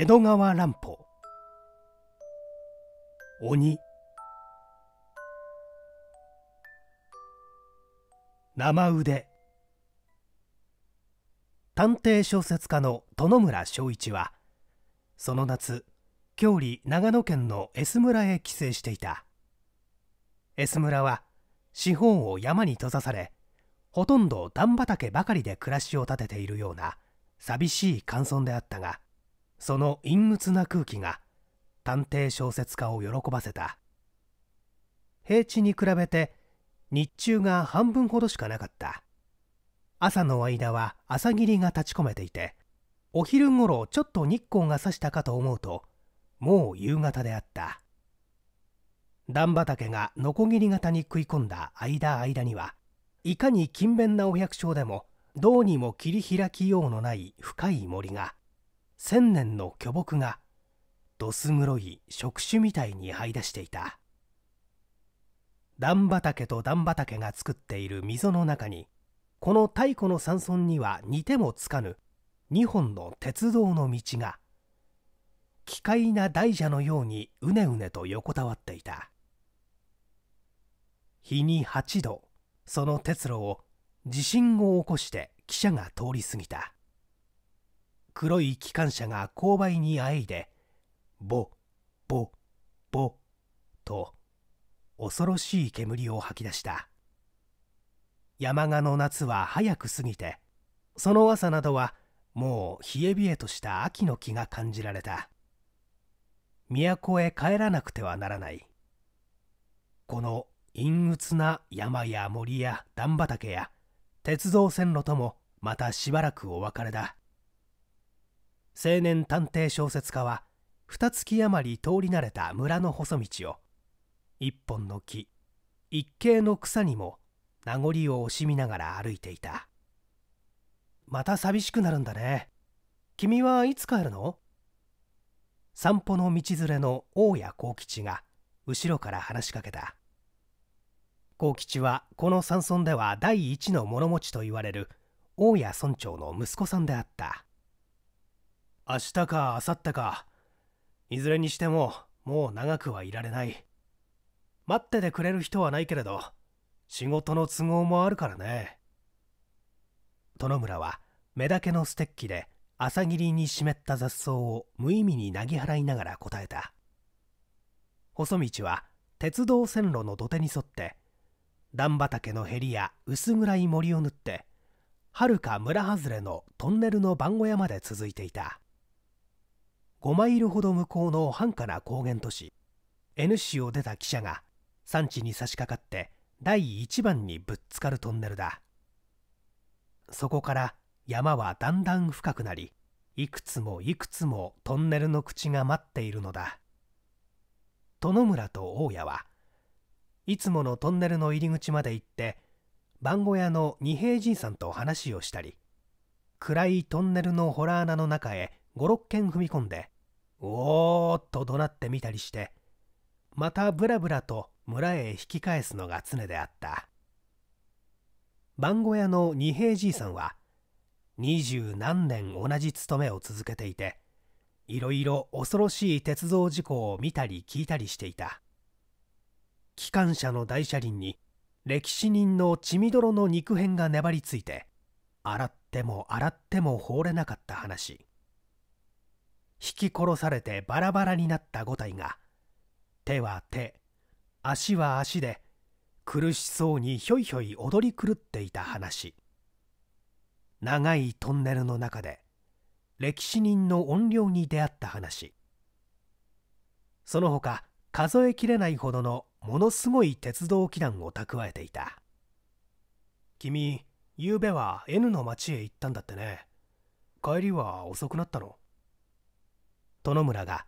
江戸川乱歩鬼生腕探偵小説家の殿村昭一はその夏郷里長野県の S 村へ帰省していた S 村は四方を山に閉ざされほとんど段畑ばかりで暮らしを立てているような寂しい寒村であったがその陰鬱な空気が探偵小説家を喜ばせた平地に比べて日中が半分ほどしかなかった朝の間は朝霧が立ち込めていてお昼ごろちょっと日光が差したかと思うともう夕方であった段畑がノコギリ型に食い込んだ間間にはいかに勤勉なお百姓でもどうにも切り開きようのない深い森が千年の巨木がどす黒い触手みたいに這い出していた段畑と段畑が作っている溝の中にこの太古の山村には似てもつかぬ2本の鉄道の道が奇怪な大蛇のようにうねうねと横たわっていた日に8度その鉄路を地震を起こして汽車が通り過ぎた黒い機関車が勾配にあえいでボボボと恐ろしい煙を吐き出した山鹿の夏は早く過ぎてその朝などはもう冷え冷えとした秋の気が感じられた都へ帰らなくてはならないこの陰鬱な山や森や段畑や鉄道線路ともまたしばらくお別れだ青年探偵小説家は二月余り通り慣れた村の細道を一本の木一茎の草にも名残を惜しみながら歩いていたまた寂しくなるんだね君はいつ帰るの散歩の道連れの大谷幸吉が後ろから話しかけた幸吉はこの山村では第一の物持ちと言われる大谷村長の息子さんであった明日か明後日かいずれにしてももう長くはいられない待っててくれる人はないけれど仕事の都合もあるからね殿村は目だけのステッキで朝霧に湿った雑草を無意味になぎ払いながら答えた細道は鉄道線路の土手に沿って段畑のへりや薄暗い森を縫ってはるか村外れのトンネルの番小屋まで続いていた5マイルほど向こうの繁華な高原都市 N 市を出た汽車が山地に差し掛かって第1番にぶっつかるトンネルだそこから山はだんだん深くなりいくつもいくつもトンネルの口が待っているのだ殿村と大家はいつものトンネルの入り口まで行って番小屋の二平じさんと話をしたり暗いトンネルの洞穴の中へ56軒踏み込んでおーっと怒鳴ってみたりしてまたぶらぶらと村へ引き返すのが常であった番小屋の二平じいさんは二十何年同じ勤めを続けていていろいろ恐ろしい鉄道事故を見たり聞いたりしていた機関車の大車輪に歴史人の血みどろの肉片が粘りついて洗っても洗っても放れなかった話引き殺されてバラバラになった五体が手は手足は足で苦しそうにひょいひょい踊り狂っていた話長いトンネルの中で歴史人の怨霊に出会った話その他数えきれないほどのものすごい鉄道機団を蓄えていた君ゆうべは N の町へ行ったんだってね帰りは遅くなったの殿村が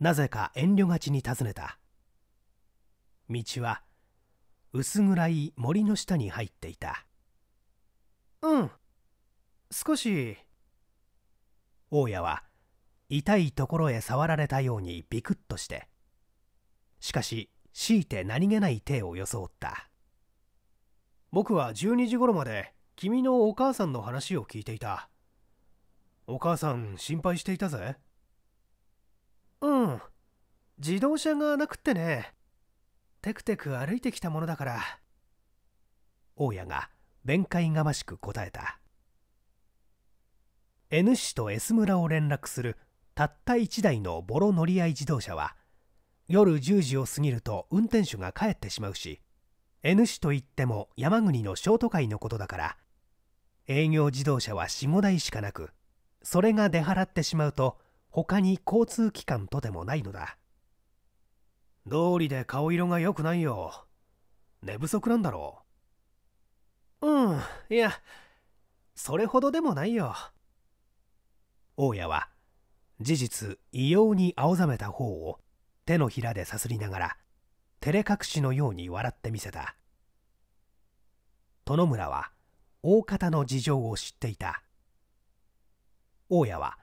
なぜか遠慮がちに尋ねた道は薄暗い森の下に入っていたうん少し大家は痛いところへ触られたようにビクッとしてしかし強いて何気ない手を装った僕は12時頃まで君のお母さんの話を聞いていたお母さん心配していたぜうん自動車がなくってねテクテク歩いてきたものだから大家が弁解がましく答えた N 市と S 村を連絡するたった1台のボロ乗り合い自動車は夜10時を過ぎると運転手が帰ってしまうし N 市といっても山国のショート会のことだから営業自動車は45台しかなくそれが出払ってしまうと他に交通機関とでもないのだ道理で顔色が良くないよ寝不足なんだろううんいやそれほどでもないよ大家は事実異様に青ざめた方を手のひらでさすりながら照れ隠しのように笑ってみせた殿村は大方の事情を知っていた大家は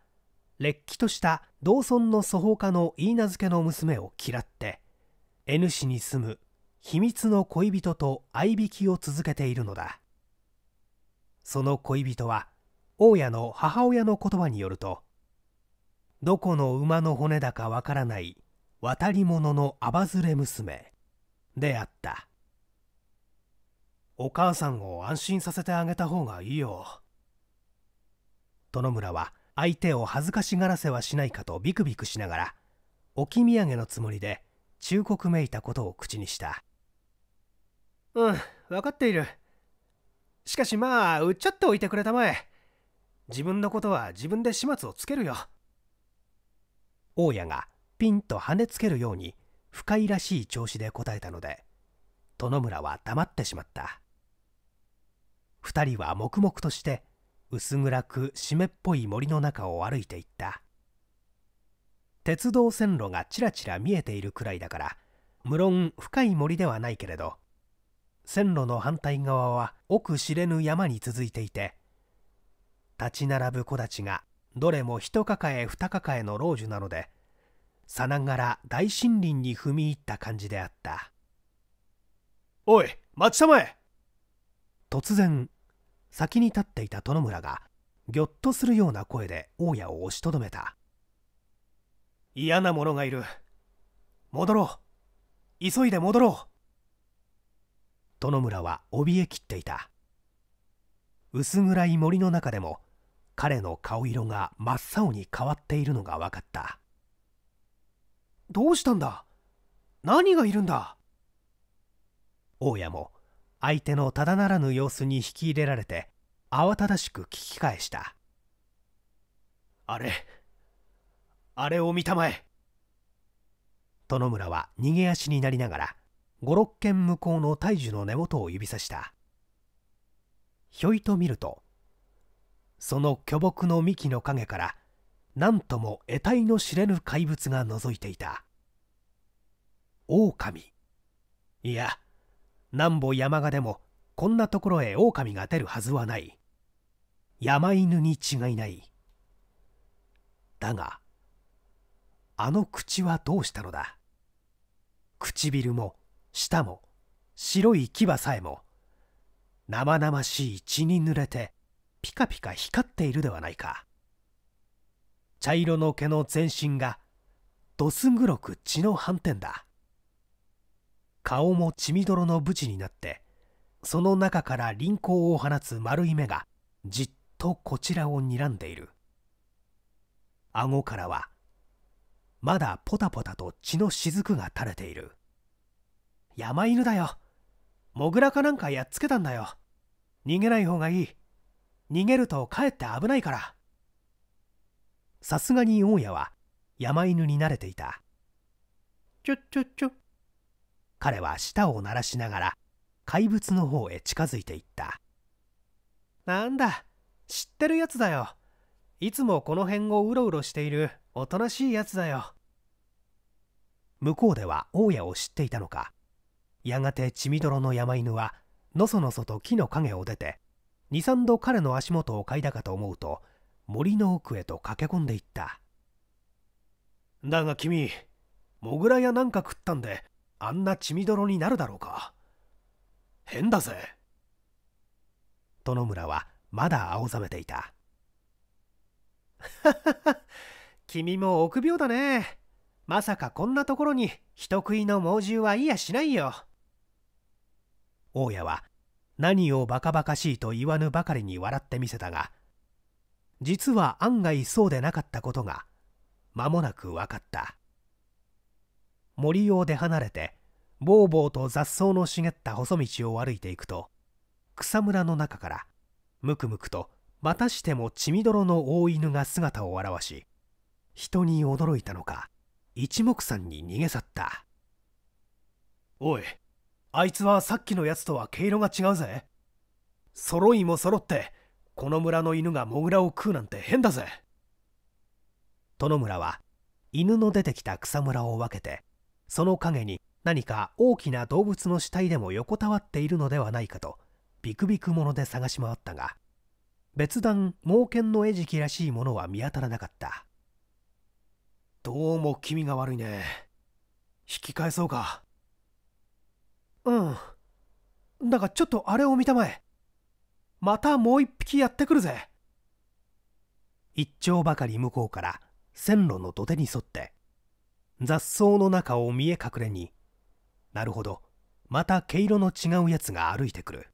れっきとした同村の祖母家の許嫁の娘を嫌って N 氏に住む秘密の恋人と相引きを続けているのだその恋人は大家の母親の言葉によるとどこの馬の骨だかわからない渡り者のあばずれ娘であったお母さんを安心させてあげた方がいいよ殿村は相手を恥ずかしがらせはしないかとビクビクしながら置き土産のつもりで忠告めいたことを口にしたうん分かっているしかしまあ売っちゃっておいてくれたまえ自分のことは自分で始末をつけるよ大家がピンと跳ねつけるように不快らしい調子で答えたので殿村は黙ってしまった2人は黙々として薄暗く湿っぽい森の中を歩いていった鉄道線路がちらちら見えているくらいだから無論深い森ではないけれど線路の反対側は奥知れぬ山に続いていて立ち並ぶ木立がどれも一抱え二抱えの老樹なのでさながら大森林に踏み入った感じであったおい待ちたまえ突然先に立っていた殿村がぎょっとするような声で大家を押しとどめた嫌な者がいる戻ろう急いで戻ろう殿村は怯えきっていた薄暗い森の中でも彼の顔色が真っ青に変わっているのが分かったどうしたんだ何がいるんだ大家も相手のただならぬ様子に引き入れられて慌ただしく聞き返したあれあれを見たまえ殿村は逃げ足になりながら五六軒向こうの大樹の根元を指さしたひょいと見るとその巨木の幹の陰から何とも得体の知れぬ怪物が覗いていた狼いや南母山鹿でもこんなところへ狼が出るはずはない山犬に違いないだがあの口はどうしたのだ唇も舌も白い牙さえも生々しい血に濡れてピカピカ光っているではないか茶色の毛の全身がどす黒く血の斑点だ顔も血みどろのブチになってその中から輪行を放つ丸い目がじっとこちらを睨んでいる顎からはまだポタポタと血のしずくが垂れている山犬だよモグラかなんかやっつけたんだよ逃げない方がいい逃げるとかえって危ないからさすがに大家は山犬に慣れていたちょちょちょ彼は舌を鳴らしながら怪物の方へ近づいていったなんだ知ってるやつだよいつもこの辺をうろうろしているおとなしいやつだよ向こうでは大家を知っていたのかやがて血みどろの山犬はのそのそと木の影を出て23度彼の足元を嗅いだかと思うと森の奥へと駆け込んでいっただが君モグラやなんか食ったんであんな血みどろになるだろうか変だぜ殿村はまだ青ざめていた 君も臆病だねまさかこんなところに人食いの猛獣はいやしないよ大家は何をバカバカしいと言わぬばかりに笑ってみせたが実は案外そうでなかったことが間もなく分かった森を出離れてぼうぼうと雑草の茂った細道を歩いていくと草むらの中からむくむくとまたしても血みどろの大犬が姿を現し人に驚いたのか一目散に逃げ去ったおいあいつはさっきのやつとは毛色が違うぜ揃いも揃ってこの村の犬がモグラを食うなんて変だぜ殿村は犬の出てきた草むらを分けてその陰に何か大きな動物の死体でも横たわっているのではないかとビクビクもので探し回ったが別段猛犬の餌食らしいものは見当たらなかったどうも気味が悪いね引き返そうかうんだがちょっとあれを見たまえまたもう一匹やってくるぜ一丁ばかり向こうから線路の土手に沿って雑草の中を見え隠れになるほどまた毛色の違うやつが歩いてくる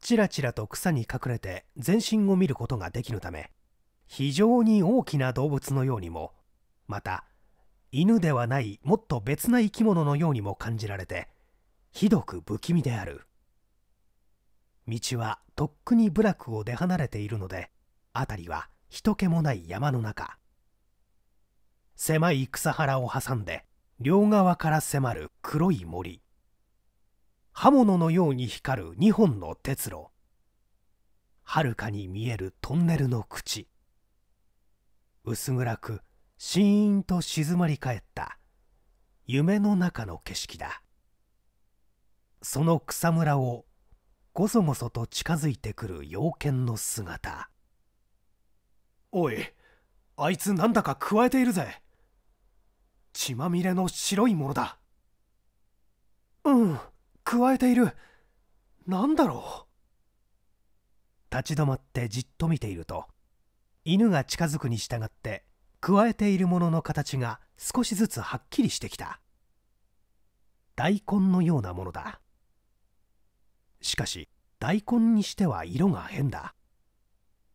チラチラと草に隠れて全身を見ることができるため非常に大きな動物のようにもまた犬ではないもっと別な生き物のようにも感じられてひどく不気味である道はとっくに部落を出離れているので辺りは人気もない山の中狭い草原を挟んで両側から迫る黒い森刃物のように光る2本の鉄路はるかに見えるトンネルの口薄暗くシーンと静まり返った夢の中の景色だその草むらをごそごそと近づいてくる妖犬の姿おいあいつなんだかくわえているぜ血まみれの白いものだうんくわえているなんだろう立ち止まってじっと見ていると犬が近づくに従ってくわえているものの形が少しずつはっきりしてきた大根のようなものだしかし大根にしては色が変だ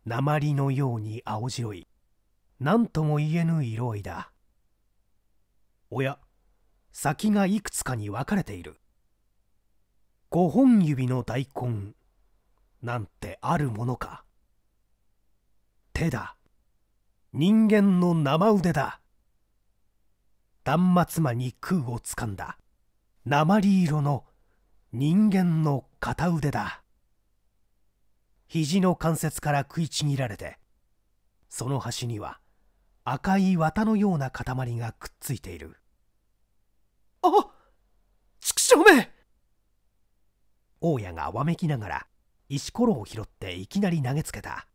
鉛のように青白い何とも言えぬ色合いだおや先がいくつかに分かれている5本指の大根なんてあるものか手だ人間の生腕だ断末魔に空をつかんだ鉛色の人間の片腕だ肘の関節から食いちぎられてその端には赤い綿のような塊がくっついているあ畜生め大家がわめきながら石ころを拾っていきなり投げつけた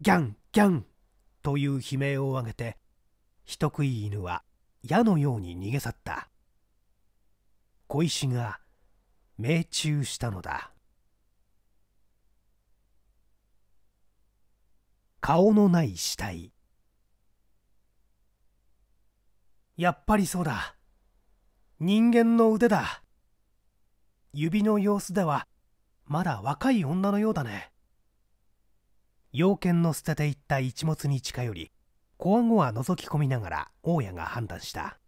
ギャンギャンという悲鳴を上げて人食い犬は矢のように逃げ去った小石が命中したのだ顔のない死体やっぱりそうだ人間の腕だ指の様子ではまだ若い女のようだね用件の捨てていった一物に近寄りこわごわ覗き込みながら大家が判断した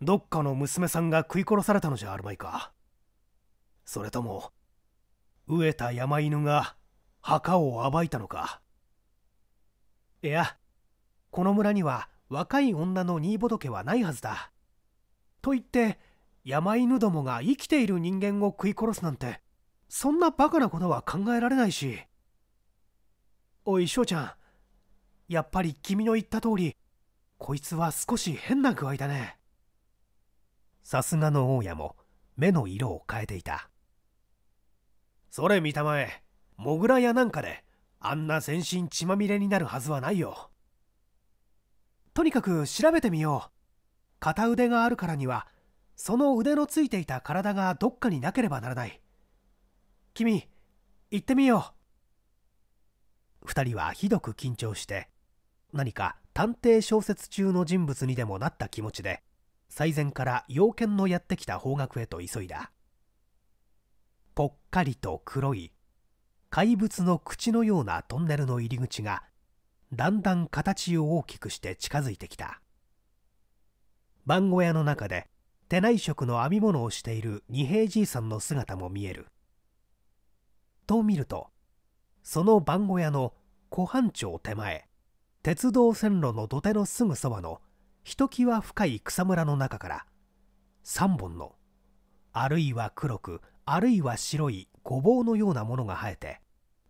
どっかの娘さんが食い殺されたのじゃあるまいかそれとも飢えた山犬が墓を暴いたのかいやこの村には若い女のニーボはないはずだ。と言って山犬どもが生きている人間を食い殺すなんてそんなバカなことは考えられないし。おい翔ちゃんやっぱり君の言った通りこいつは少し変な具合だね。さすがの大家も目の色を変えていた。それ見たまえ、モグラやなんかであんな全身血まみれになるはずはないよ。とにかく調べてみよう片腕があるからにはその腕のついていた体がどっかになければならない君行ってみよう2人はひどく緊張して何か探偵小説中の人物にでもなった気持ちで最前から洋犬のやってきた方角へと急いだぽっかりと黒い怪物の口のようなトンネルの入り口がだんだん形を大きくして近づいてきた番小屋の中で手内職の編み物をしている二平じいさんの姿も見えると見るとその番小屋の湖畔町手前鉄道線路の土手のすぐそばのひときわ深い草むらの中から3本のあるいは黒くあるいは白いごぼうのようなものが生えて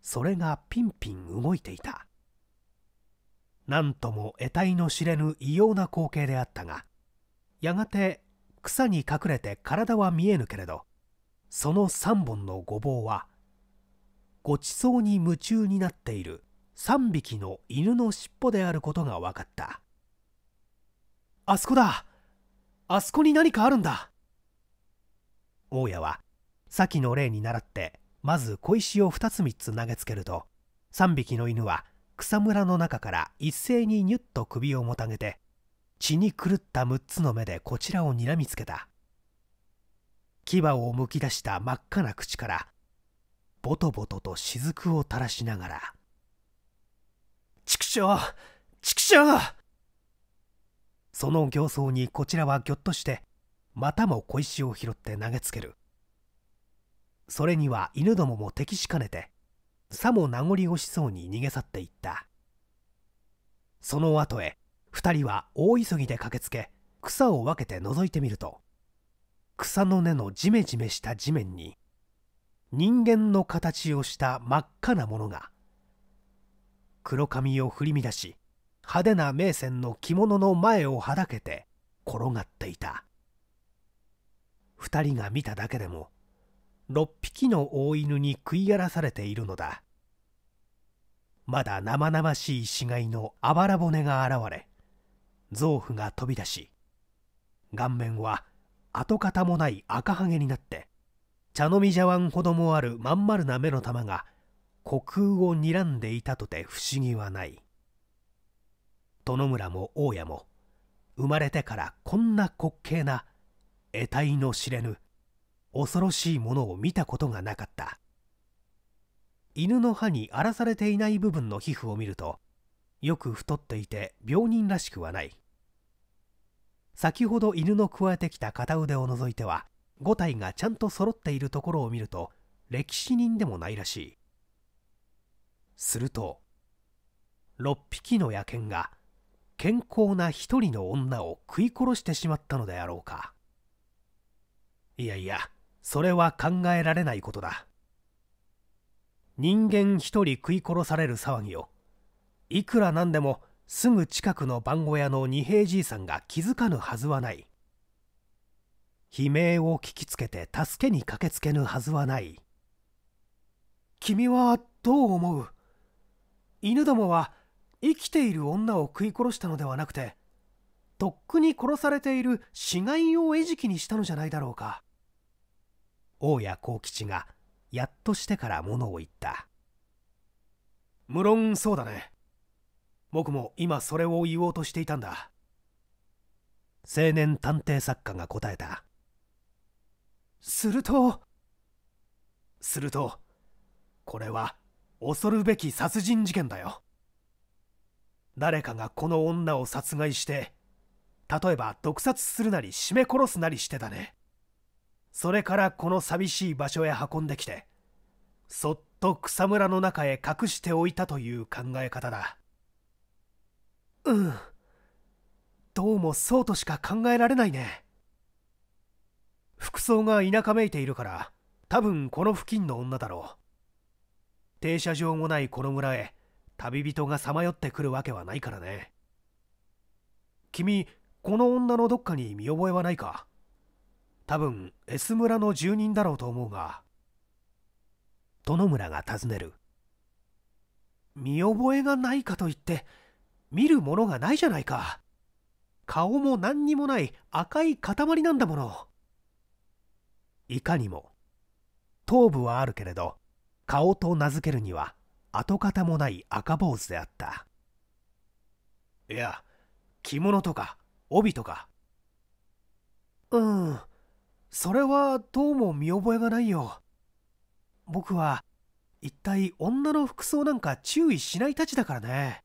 それがピンピン動いていた何とも得体の知れぬ異様な光景であったがやがて草に隠れて体は見えぬけれどその3本のごぼうはごちそうに夢中になっている3匹の犬の尻尾であることが分かったあそこだあそこに何かあるんだ大家は先の例に倣ってまず小石を2つ3つ投げつけると3匹の犬は草むらの中から一斉にニュッと首をもたげて血に狂った6つの目でこちらをにらみつけた牙をむき出した真っ赤な口からボトボトと雫を垂らしながら「畜生畜生!」その形相にこちらはぎょっとしてまたも小石を拾って投げつけるそれには犬どもも敵しかねてさも名残惜しそうに逃げ去っていったその後へ2人は大急ぎで駆けつけ草を分けて覗いてみると草の根のジメジメした地面に人間の形をした真っ赤なものが黒髪を振り乱し派手な名船の着物の前をはだけて転がっていた2人が見ただけでも6匹の大犬に食い荒らされているのだまだ生々しい死骸のあばら骨が現れ臓腑が飛び出し顔面は跡形もない赤はげになって茶飲み茶碗ほどもあるまん丸な目の玉が虚空を睨んでいたとて不思議はない殿村も大家も生まれてからこんな滑稽な得体の知れぬ恐ろしいものを見たことがなかった犬の歯に荒らされていない部分の皮膚を見るとよく太っていて病人らしくはない先ほど犬のくわえてきた片腕を除いては5体がちゃんと揃っているところを見ると歴史人でもないらしいすると6匹の野犬が健康な一人の女を食い殺してしまったのであろうかいやいやそれは考えられないことだ人間一人食い殺される騒ぎをいくらなんでもすぐ近くの番小屋の二平じいさんが気づかぬはずはない悲鳴を聞きつけて助けに駆けつけぬはずはない君はどう思う犬どもは生きている女を食い殺したのではなくてとっくに殺されている死骸を餌食にしたのじゃないだろうか大家幸吉がやっとしてから物を言った無論そうだね僕も今それを言おうとしていたんだ青年探偵作家が答えたするとするとこれは恐るべき殺人事件だよ誰かがこの女を殺害して例えば毒殺するなり絞め殺すなりしてだねそれからこの寂しい場所へ運んできてそっと草むらの中へ隠しておいたという考え方だうんどうもそうとしか考えられないね服装が田舎めいているから多分この付近の女だろう停車場もないこの村へ旅人がさまよってくるわけはないからね君この女のどっかに見覚えはないか多分 S 村の住人だろうと思うが殿村が尋ねる見覚えがないかといって見るものがないじゃないか顔も何にもない赤い塊なんだものいかにも頭部はあるけれど顔と名付けるには跡形もない赤坊主であったいや着物とか帯とかうんそれはどうも見覚えがないよ僕は一体女の服装なんか注意しないたちだからね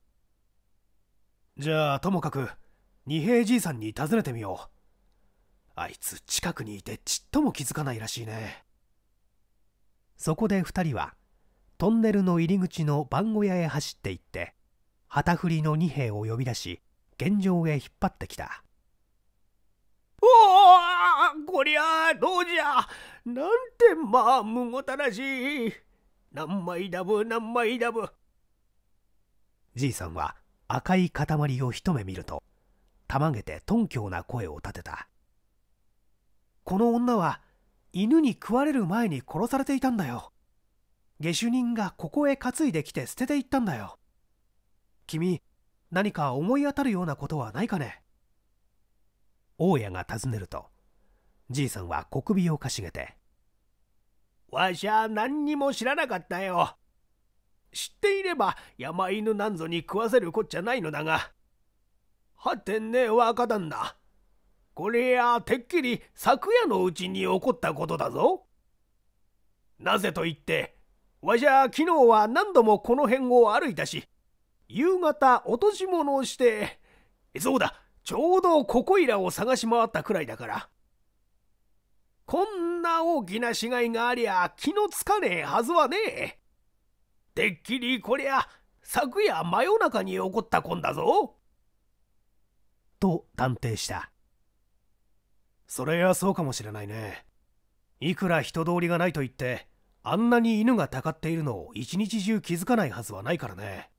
じゃあともかく二平じいさんに尋ねてみようあいつ近くにいてちっとも気づかないらしいねそこで2人はトンネルの入り口の番小屋へ走って行って旗振りの二兵を呼び出し現場へ引っ張ってきたおおこりゃどうじゃなんてまあむごたらしい何枚だぶ何枚だぶじいさんは赤い塊を一目見るとたまげて頓強な声を立てたこの女は犬に食われる前に殺されていたんだよ下手人がここへ担いできて捨てていったんだよ君何か思い当たるようなことはないかね大家が尋ねるとじいさんは小首をかしげて「わしゃ何にも知らなかったよ。知っていれば山犬なんぞに食わせるこっちゃないのだが。はてね若旦那。これやてっきり昨夜のうちに起こったことだぞ。なぜと言ってわしゃ昨日は何度もこの辺を歩いたし夕方落とし物をしてそうだちょうどここいらを探し回ったくらいだから。こんな大きな死骸がありゃ気のつかねえはずはねえ。てっきりこりゃ昨夜真夜中に起こったこんだぞ。と断定した。それはそうかもしれないね。いくら人通りがないと言って、あんなに犬がたかっているのを一日中気づかないはずはないからね。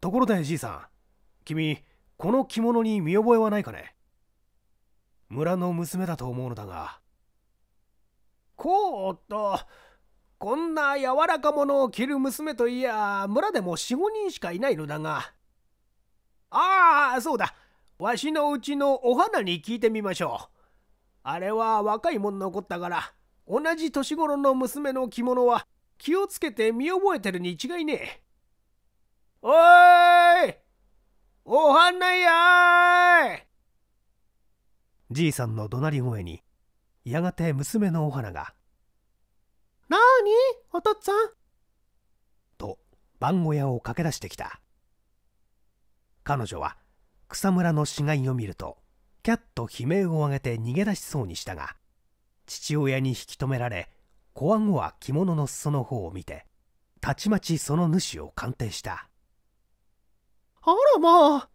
ところでじいさん、君、この着物に見覚えはないかね村の娘だと思うのだがこうとこんな柔らかものを着る娘といや村でも45人しかいないのだがああそうだわしのうちのお花に聞いてみましょうあれは若いもんのこったから同じ年頃の娘の着物は気をつけて見覚えてるに違いねえおいおはないやいじいさんの怒鳴り声にやがて娘のお花が「なにお父っつぁん」と番小屋を駆け出してきた彼女は草むらの死骸を見るとキャッと悲鳴を上げて逃げ出しそうにしたが父親に引き止められこわごわ着物の裾の方を見てたちまちその主を鑑定したあらまあ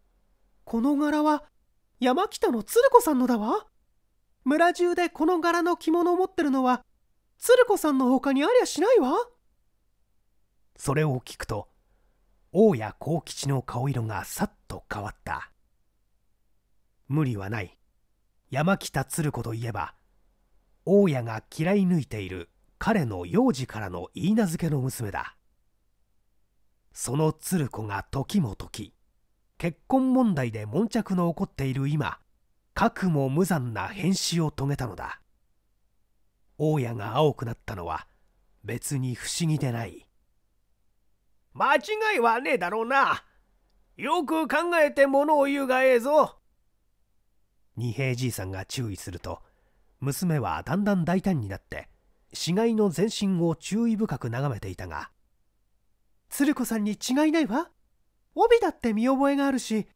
この柄は山北の鶴子さんのだわ村中でこの柄の着物を持ってるのは鶴子さんの他にありゃしないわそれを聞くと大谷幸吉の顔色がさっと変わった無理はない山北鶴子といえば大家が嫌い抜いている彼の幼児からの言い名付けの娘だその鶴子が時も時結婚問題で悶着の起こっている今核も無残な変死を遂げたのだ大家が青くなったのは別に不思議でない間違いはねえだろうなよく考えてものを言うがええぞ二平じいさんが注意すると娘はだんだん大胆になって死骸の全身を注意深く眺めていたが鶴子さんに違いないわ帯だって見覚えがあるし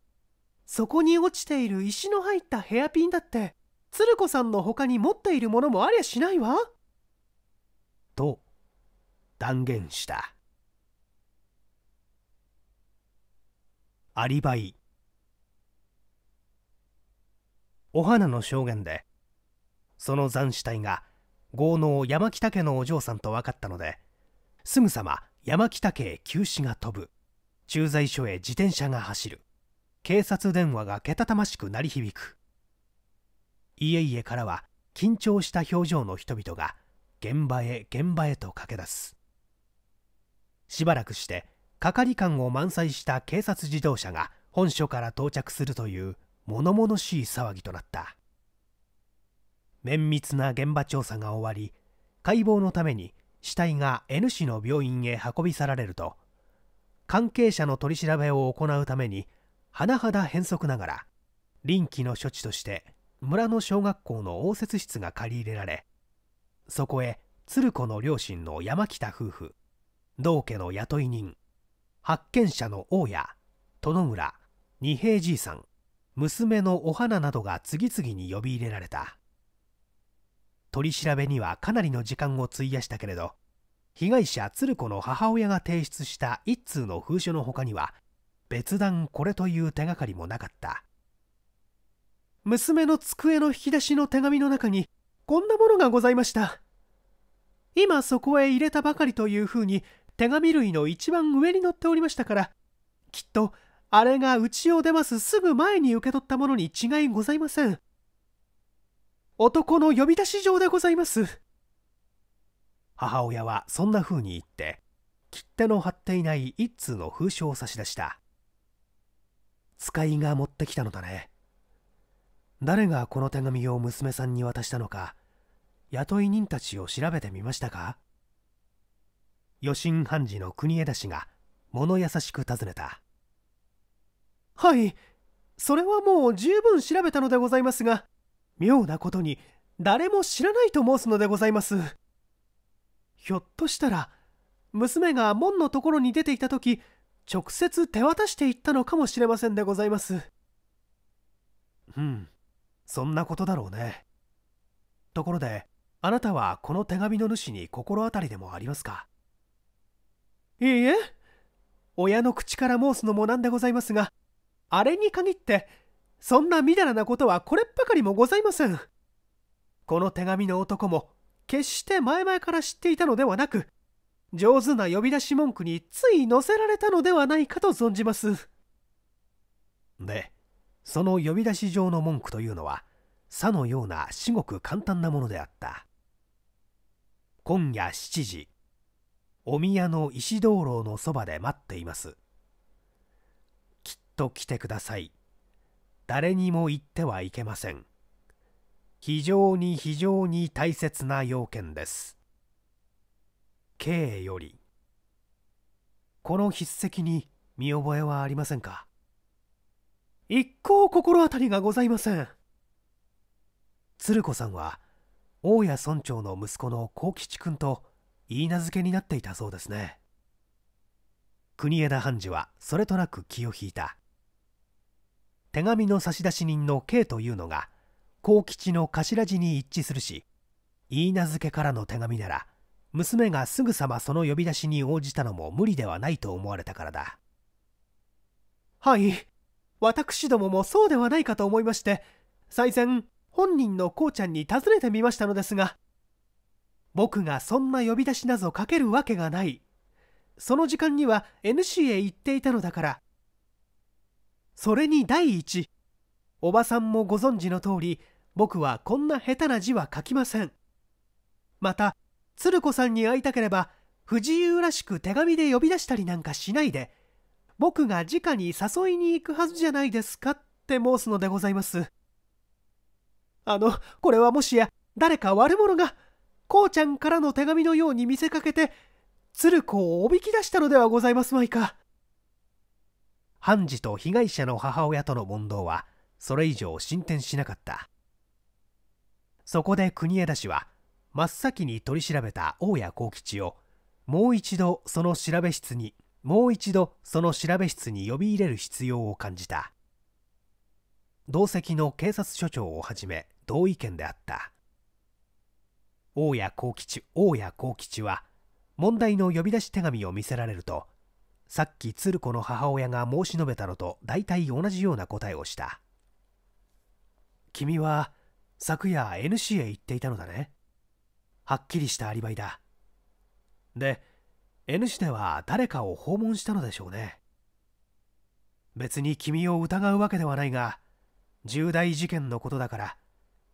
そこに落ちている石の入ったヘアピンだって鶴子さんの他に持っているものもありゃしないわと断言したアリバイお花の証言でその斬死体が豪農山北家のお嬢さんと分かったのですぐさま山北家へ急死が飛ぶ駐在所へ自転車が走る警察電話がけたたましく鳴り響く家々からは緊張した表情の人々が現場へ現場へと駆け出すしばらくして係官を満載した警察自動車が本所から到着するという物々しい騒ぎとなった綿密な現場調査が終わり解剖のために死体が N 市の病院へ運び去られると関係者の取り調べを行うために甚だ変則ながら臨機の処置として村の小学校の応接室が借り入れられそこへ鶴子の両親の山北夫婦道家の雇い人発見者の大家殿村二平じいさん娘のお花などが次々に呼び入れられた取り調べにはかなりの時間を費やしたけれど被害者鶴子の母親が提出した一通の封書の他には別段これという手がかりもなかった娘の机の引き出しの手紙の中にこんなものがございました今そこへ入れたばかりというふうに手紙類の一番上に載っておりましたからきっとあれが家を出ますすぐ前に受け取ったものに違いございません男の呼び出し状でございます母親はそんな風に言って切手の貼っていない一通の封書を差し出した使いが持ってきたのだね誰がこの手紙を娘さんに渡したのか雇い人たちを調べてみましたか余震判事の国枝氏が物優しく尋ねたはいそれはもう十分調べたのでございますが妙なことに誰も知らないと申すのでございますひょっとしたら娘が門のところに出ていた時直接手渡していったのかもしれませんでございますうんそんなことだろうねところであなたはこの手紙の主に心当たりでもありますかいいえ親の口から申すのもなんでございますがあれに限ってそんなみだらなことはこれっばかりもございませんこの手紙の男も決して前々から知っていたのではなく上手な呼び出し文句につい載せられたのではないかと存じますでその呼び出し状の文句というのはさのような至極簡単なものであった今夜7時お宮の石灯籠のそばで待っていますきっと来てください誰にも言ってはいけません非常に非常に大切な要件です。K よりこの筆跡に見覚えはありませんか一向心当たりがございません鶴子さんは大家村長の息子の幸吉君と言い名付けになっていたそうですね国枝判事はそれとなく気を引いた手紙の差出人の K というのが幸吉の頭地に一致するし言い名付けからの手紙なら娘がすぐさまその呼び出しに応じたのも無理ではないと思われたからだはい私どももそうではないかと思いまして最前本人のこうちゃんに尋ねてみましたのですが僕がそんな呼び出しなぞかけるわけがないその時間には NC へ行っていたのだからそれに第一おばさんもご存知の通り僕はこんな下手な字は書きません。また、鶴子さんに会いたければ、不自由らしく手紙で呼び出したりなんかしないで、僕が直に誘いに行くはずじゃないですかって申すのでございます。あの、これはもしや、誰か悪者が、こうちゃんからの手紙のように見せかけて、鶴子をおびき出したのではございますまいか。判事と被害者の母親との問答は、それ以上進展しなかった。そこで国枝氏は真っ先に取り調べた大谷幸吉をもう一度その調べ室にもう一度その調べ室に呼び入れる必要を感じた同席の警察署長をはじめ同意見であった大谷幸吉大谷幸吉は問題の呼び出し手紙を見せられるとさっき鶴子の母親が申し述べたのと大体同じような答えをした君は昨夜 NC へ行っていたのだねはっきりしたアリバイだで N 市では誰かを訪問したのでしょうね別に君を疑うわけではないが重大事件のことだから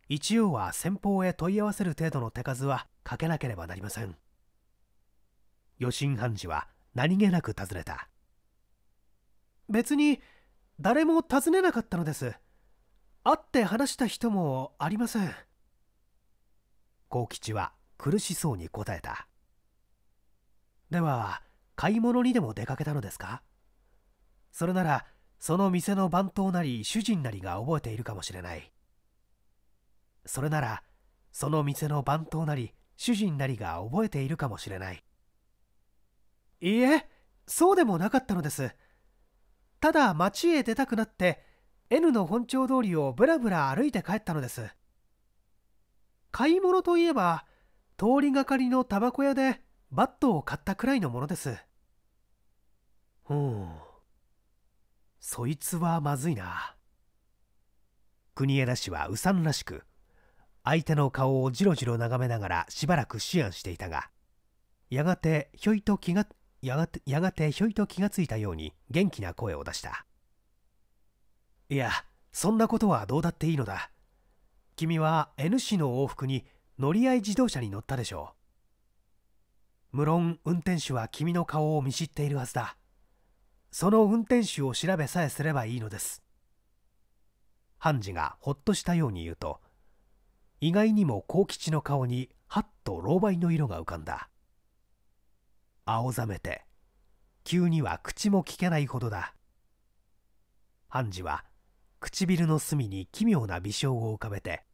一応は先方へ問い合わせる程度の手数はかけなければなりません余震判事は何気なく尋ねた別に誰も尋ねなかったのです会って話した人もありません幸吉は苦しそうに答えたでは買い物にでも出かけたのですかそれならその店の番頭なり主人なりが覚えているかもしれないそれならその店の番頭なり主人なりが覚えているかもしれないいいえそうでもなかったのですただ町へ出たくなって N の本町通りをぶらぶら歩いて帰ったのです買い物といえば通りがかりのタバコ屋でバットを買ったくらいのものですうんそいつはまずいな国枝氏はうさんらしく相手の顔をじろじろ眺めながらしばらく思案していたがやがてひょいと気がやがてやがてひょいと気がついたように元気な声を出したいやそんなことはどうだっていいのだ君は N 市の往復に乗り合い自動車に乗ったでしょう無論運転手は君の顔を見知っているはずだその運転手を調べさえすればいいのです判事がほっとしたように言うと意外にも幸吉の顔にハッと狼狽の色が浮かんだ青ざめて急には口も聞けないほどだ判事は唇の隅に奇妙な微笑を浮かべて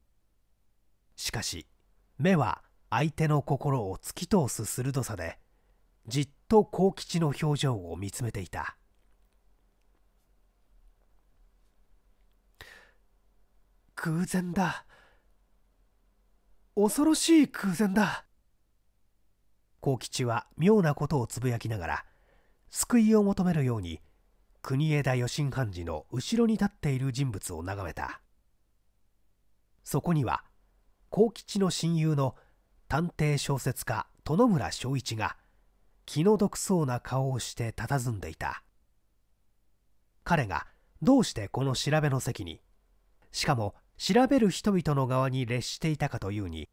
しかし目は相手の心を突き通す鋭さでじっと幸吉の表情を見つめていた偶然だ恐ろしい偶然だ幸吉は妙なことをつぶやきながら救いを求めるように国枝余震判事の後ろに立っている人物を眺めたそこには幸吉の親友の探偵小説家殿村昭一が気の毒そうな顔をして佇んでいた彼がどうしてこの調べの席にしかも調べる人々の側に列していたかというに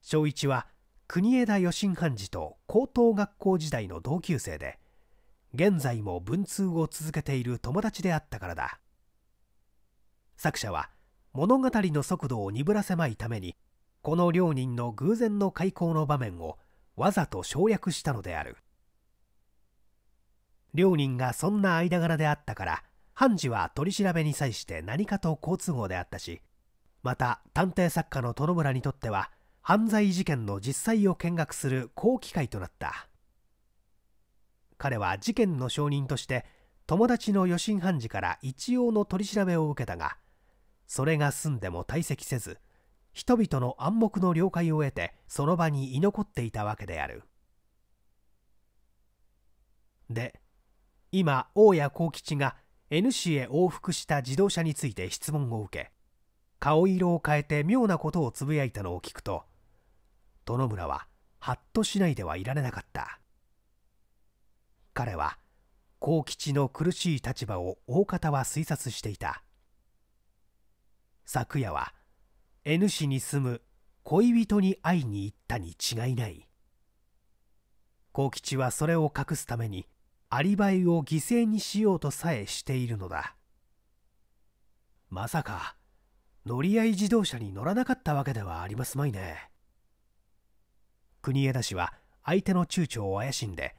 昭一は国枝余震判事と高等学校時代の同級生で現在も文通を続けている友達であったからだ作者は物語の速度を鈍らせまいためにこの両人の偶然の開口の場面をわざと省略したのである両人がそんな間柄であったから判事は取り調べに際して何かと好都合であったしまた探偵作家の殿村にとっては犯罪事件の実際を見学する好機会となった彼は事件の証人として友達の余震判事から一応の取り調べを受けたがそれが済んでも退席せず人々の暗黙の了解を得てその場に居残っていたわけであるで今大谷幸吉が N 氏へ往復した自動車について質問を受け顔色を変えて妙なことをつぶやいたのを聞くと殿村はハッとしないではいられなかった彼は幸吉の苦しい立場を大方は推察していた昨夜は N 市に住む恋人に会いに行ったに違いない幸吉はそれを隠すためにアリバイを犠牲にしようとさえしているのだまさか乗り合い自動車に乗らなかったわけではありますまいね国枝氏は相手の躊躇を怪しんで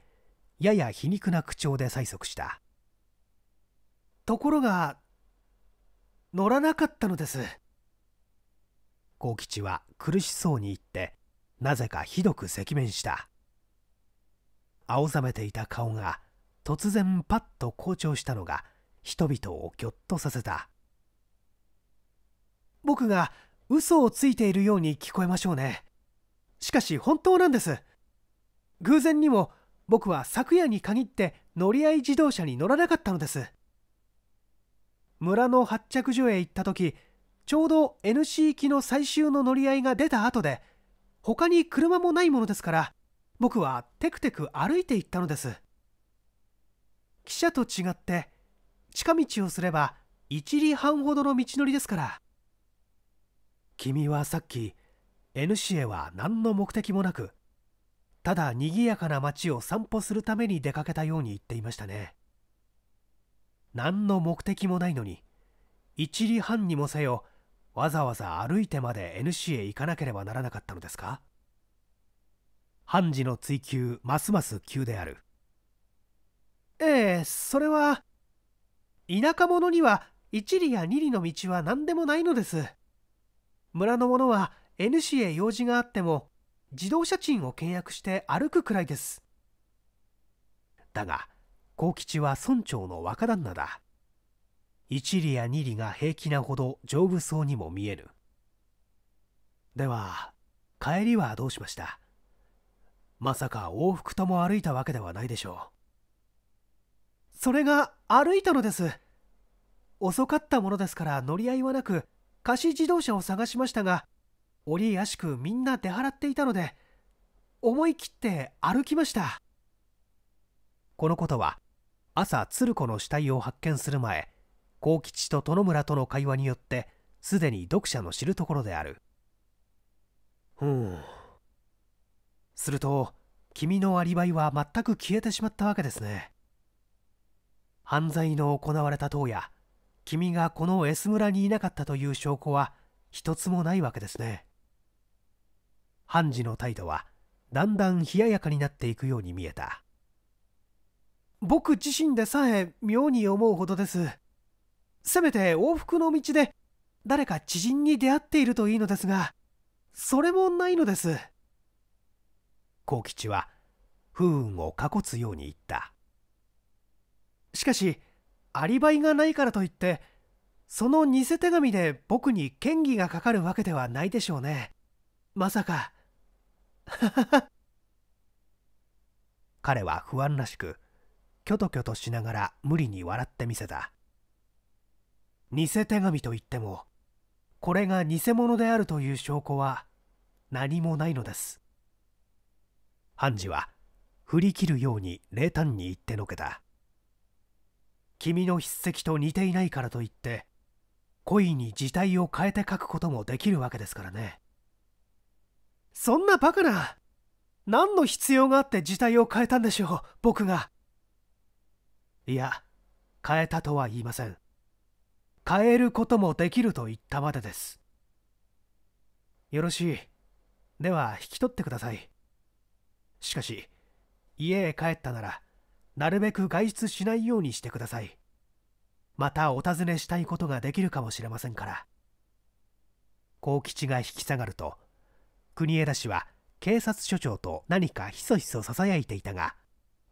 やや皮肉な口調で催促したところが乗らなかったのです幸吉は苦しそうに言ってなぜかひどく赤面した青ざめていた顔が突然パッと好調したのが人々をぎょっとさせた僕が嘘をついているように聞こえましょうねしかし本当なんです偶然にも僕は昨夜に限って乗り合い自動車に乗らなかったのです村の発着所へ行った時ちょうど NC 行きの最終の乗り合いが出た後で他に車もないものですから僕はテクテク歩いて行ったのです汽車と違って近道をすれば1里半ほどの道のりですから君はさっき N c へは何の目的もなくただ賑やかな街を散歩するために出かけたように言っていましたね何の目的もないのに一里半にもせよわざわざ歩いてまで NC へ行かなければならなかったのですか判事の追及ますます急であるええそれは田舎者には一里や二里の道は何でもないのです村の者は N 市へ用事があっても自動車賃を契約して歩くくらいですだが幸吉は村長の若旦那だ一里や二里が平気なほど丈夫そうにも見えるでは帰りはどうしましたまさか往復とも歩いたわけではないでしょうそれが歩いたのです遅かったものですから乗り合いはなく貸し自動車を探しましたが折りしくみんな出払っていたので思い切って歩きましたこのことは朝鶴子の死体を発見する前幸吉と殿村との会話によってすでに読者の知るところであるうんすると君のアリバイは全く消えてしまったわけですね犯罪の行われた当夜君がこの S 村にいなかったという証拠は一つもないわけですね判事の態度はだんだん冷ややかになっていくように見えた僕自身でさえ妙に思うほどですせめて往復の道で誰か知人に出会っているといいのですがそれもないのです幸吉は不運をかこつように言ったしかしアリバイがないからといってその偽手紙で僕に嫌疑がかかるわけではないでしょうねまさか彼は不安らしくキョトキョトしながら無理に笑ってみせた偽手紙といってもこれが偽物であるという証拠は何もないのです判事は振り切るように冷淡に言ってのけた君の筆跡と似ていないからといって故意に字体を変えて書くこともできるわけですからねそんなバカな。何の必要があって事態を変えたんでしょう、僕が。いや、変えたとは言いません。変えることもできると言ったまでです。よろしい。では、引き取ってください。しかし、家へ帰ったなら、なるべく外出しないようにしてください。またお尋ねしたいことができるかもしれませんから。幸吉が引き下がると、国枝氏は警察署長と何かひそひそささやいていたが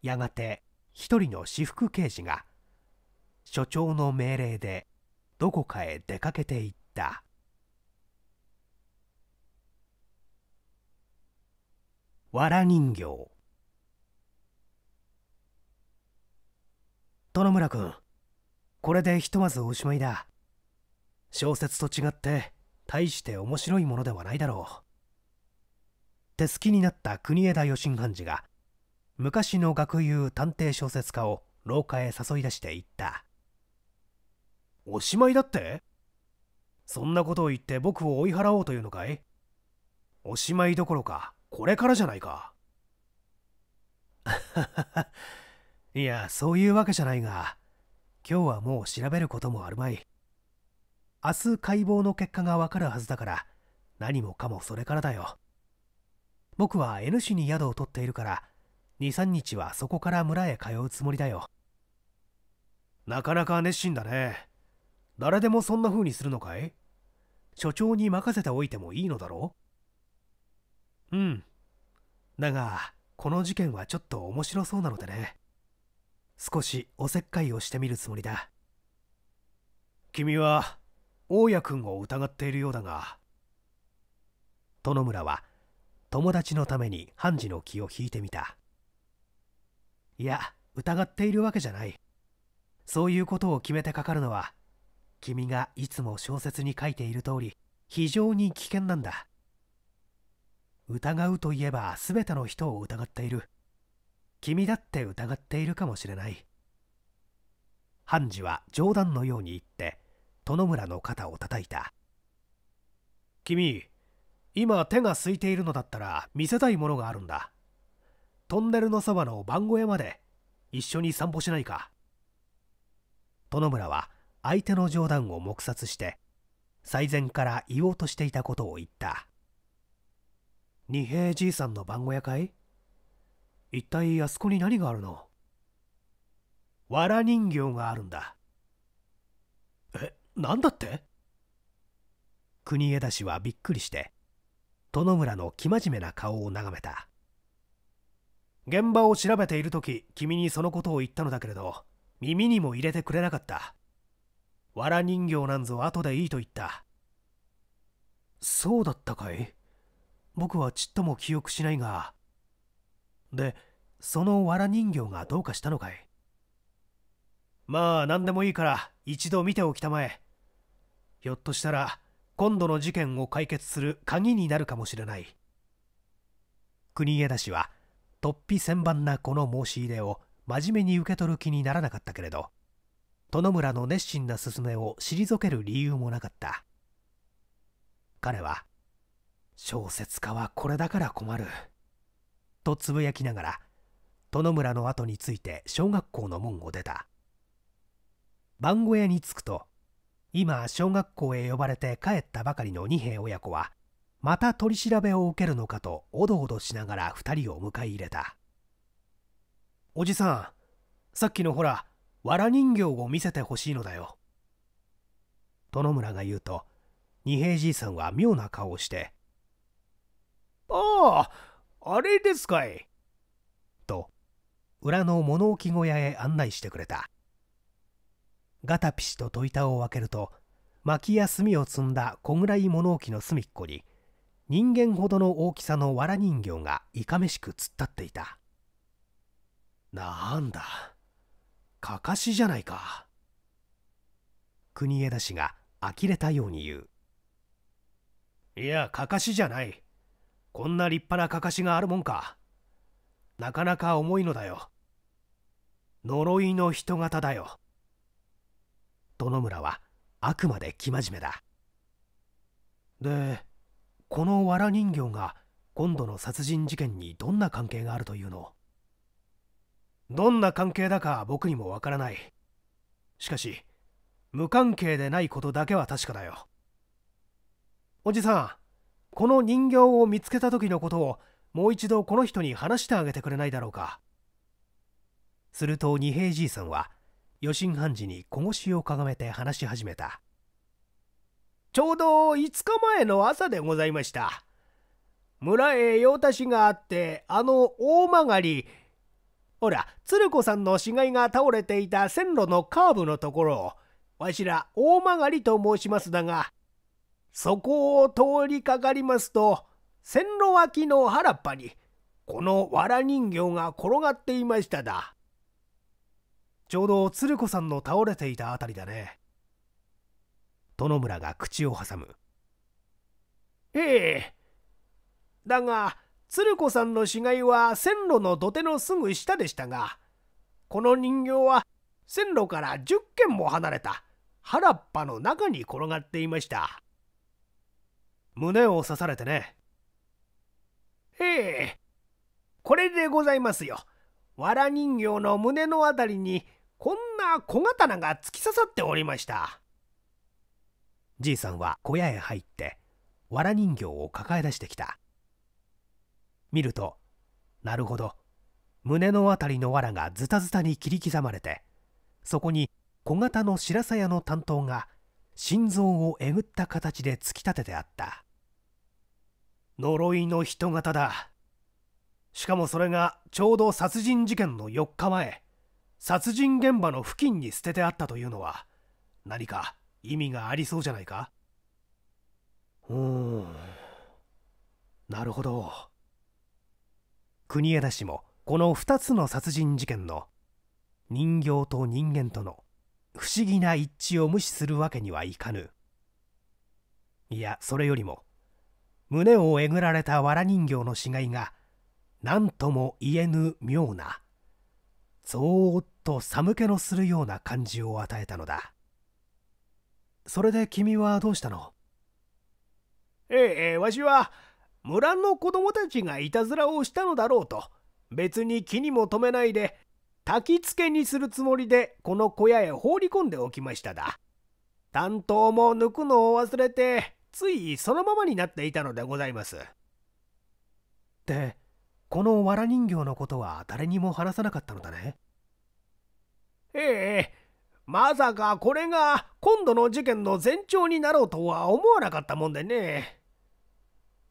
やがて一人の私服刑事が署長の命令でどこかへ出かけていったわら人形殿村君これでひとまずおしまいだ小説と違って大して面白いものではないだろう手すきになった国枝義信判事が昔の学友探偵小説家を廊下へ誘い出して言ったおしまいだってそんなことを言って僕を追い払おうというのかいおしまいどころかこれからじゃないか いやそういうわけじゃないが今日はもう調べることもあるまい明日解剖の結果がわかるはずだから何もかもそれからだよ僕は N 氏に宿を取っているから23日はそこから村へ通うつもりだよなかなか熱心だね誰でもそんな風にするのかい所長に任せておいてもいいのだろううんだがこの事件はちょっと面白そうなのでね少しおせっかいをしてみるつもりだ君は大家君を疑っているようだが殿村は友達のために判事の気を引いてみたいや疑っているわけじゃないそういうことを決めてかかるのは君がいつも小説に書いている通り非常に危険なんだ疑うといえば全ての人を疑っている君だって疑っているかもしれない判事は冗談のように言って殿村の肩を叩いた君今手が空いているのだったら見せたいものがあるんだトンネルのそばの番小屋まで一緒に散歩しないか殿村は相手の冗談を黙殺して最前から言おうとしていたことを言った二平じいさんの番小屋かい一体あそこに何があるのわら人形があるんだえ何だって国枝氏はびっくりして殿村の生真面目な顔を眺めた現場を調べている時君にそのことを言ったのだけれど耳にも入れてくれなかったわら人形なんぞ後でいいと言ったそうだったかい僕はちっとも記憶しないがでそのわら人形がどうかしたのかいまあ何でもいいから一度見ておきたまえひょっとしたら今度の事件を解決する鍵になるかもしれない国枝氏は突飛千番なこの申し入れを真面目に受け取る気にならなかったけれど殿村の熱心な勧めを退ける理由もなかった彼は小説家はこれだから困るとつぶやきながら殿村の後について小学校の門を出た番小屋に着くと今小学校へ呼ばれて帰ったばかりの二兵親子はまた取り調べを受けるのかとおどおどしながら2人を迎え入れたおじさんさっきのほらわら人形を見せてほしいのだよ殿村が言うと二平じいさんは妙な顔をして「あああれですかい」と裏の物置小屋へ案内してくれたガタピシと戸板を分けると薪や炭を積んだ小暗い物置の隅っこに人間ほどの大きさの藁人形がいかめしく突っ立っていたなんだかかしじゃないか国枝氏が呆れたように言ういやかかしじゃないこんな立派なかかしがあるもんかなかなか重いのだよ呪いの人型だよ殿村はあくまで生真面目だでこの藁人形が今度の殺人事件にどんな関係があるというのどんな関係だか僕にもわからないしかし無関係でないことだけは確かだよおじさんこの人形を見つけた時のことをもう一度この人に話してあげてくれないだろうかすると二平じいさんは余震判事に小腰をかがめて話し始めたちょうど5日前の朝でございました村へ用足しがあってあの大曲りほら鶴子さんの死骸が倒れていた線路のカーブのところをわしら大曲りと申しますだがそこを通りかかりますと線路脇の原っぱにこの藁人形が転がっていましただ。ちょうど鶴子さんの倒れていたあたりだね。殿村が口を挟む。ええ。だが、鶴子さんの死骸は線路の土手のすぐ下でしたが、この人形は線路から10軒も離れた原っぱの中に転がっていました。胸を刺されてね。ええ。これでございますよ。わら人形の胸のあたりにこんな小刀が突き刺さっておりましたじいさんは小屋へ入ってわら人形を抱え出してきた見るとなるほど胸の辺りの藁がズタズタに切り刻まれてそこに小型の白鞘の担当が心臓をえぐった形で突き立ててあった呪いの人型だしかもそれがちょうど殺人事件の4日前殺人現場の付近に捨ててあったというのは何か意味がありそうじゃないかうんなるほど国枝氏もこの2つの殺人事件の人形と人間との不思議な一致を無視するわけにはいかぬいやそれよりも胸をえぐられた藁人形の死骸が何とも言えぬ妙なぞーっと寒気のするような感じを与えたのだそれで君はどうしたのええわしは村の子供たちがいたずらをしたのだろうと別に気にも留めないで焚きつけにするつもりでこの小屋へ放り込んでおきましただ担当も抜くのを忘れてついそのままになっていたのでございます。でこの藁人形のことは誰にも話さなかったのだねええまさかこれが今度の事件の前兆になろうとは思わなかったもんでね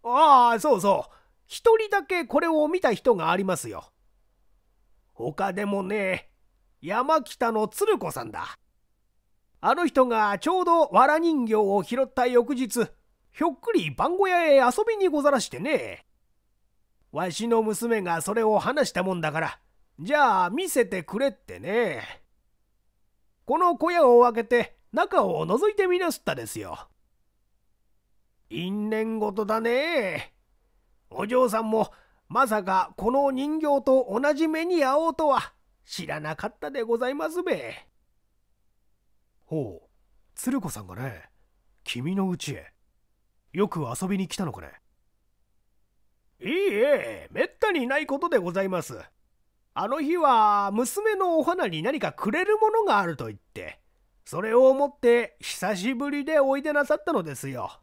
ああそうそう一人だけこれを見た人がありますよ他でもね山北の鶴子さんだあの人がちょうどわら人形を拾った翌日ひょっくり番小屋へ遊びにござらしてねわしの娘がそれを話したもんだから、じゃあ見せてくれってね。この小屋を開けて中を覗いてみなすったですよ。因縁とだね。お嬢さんもまさかこの人形と同じ目に遭おうとは知らなかったでございますべ。ほう、鶴子さんがね、君のうちへよく遊びに来たのかね。いいえ、めったにないことでございます。あの日は、娘のお花に何かくれるものがあると言って、それを思って久しぶりでおいでなさったのですよ。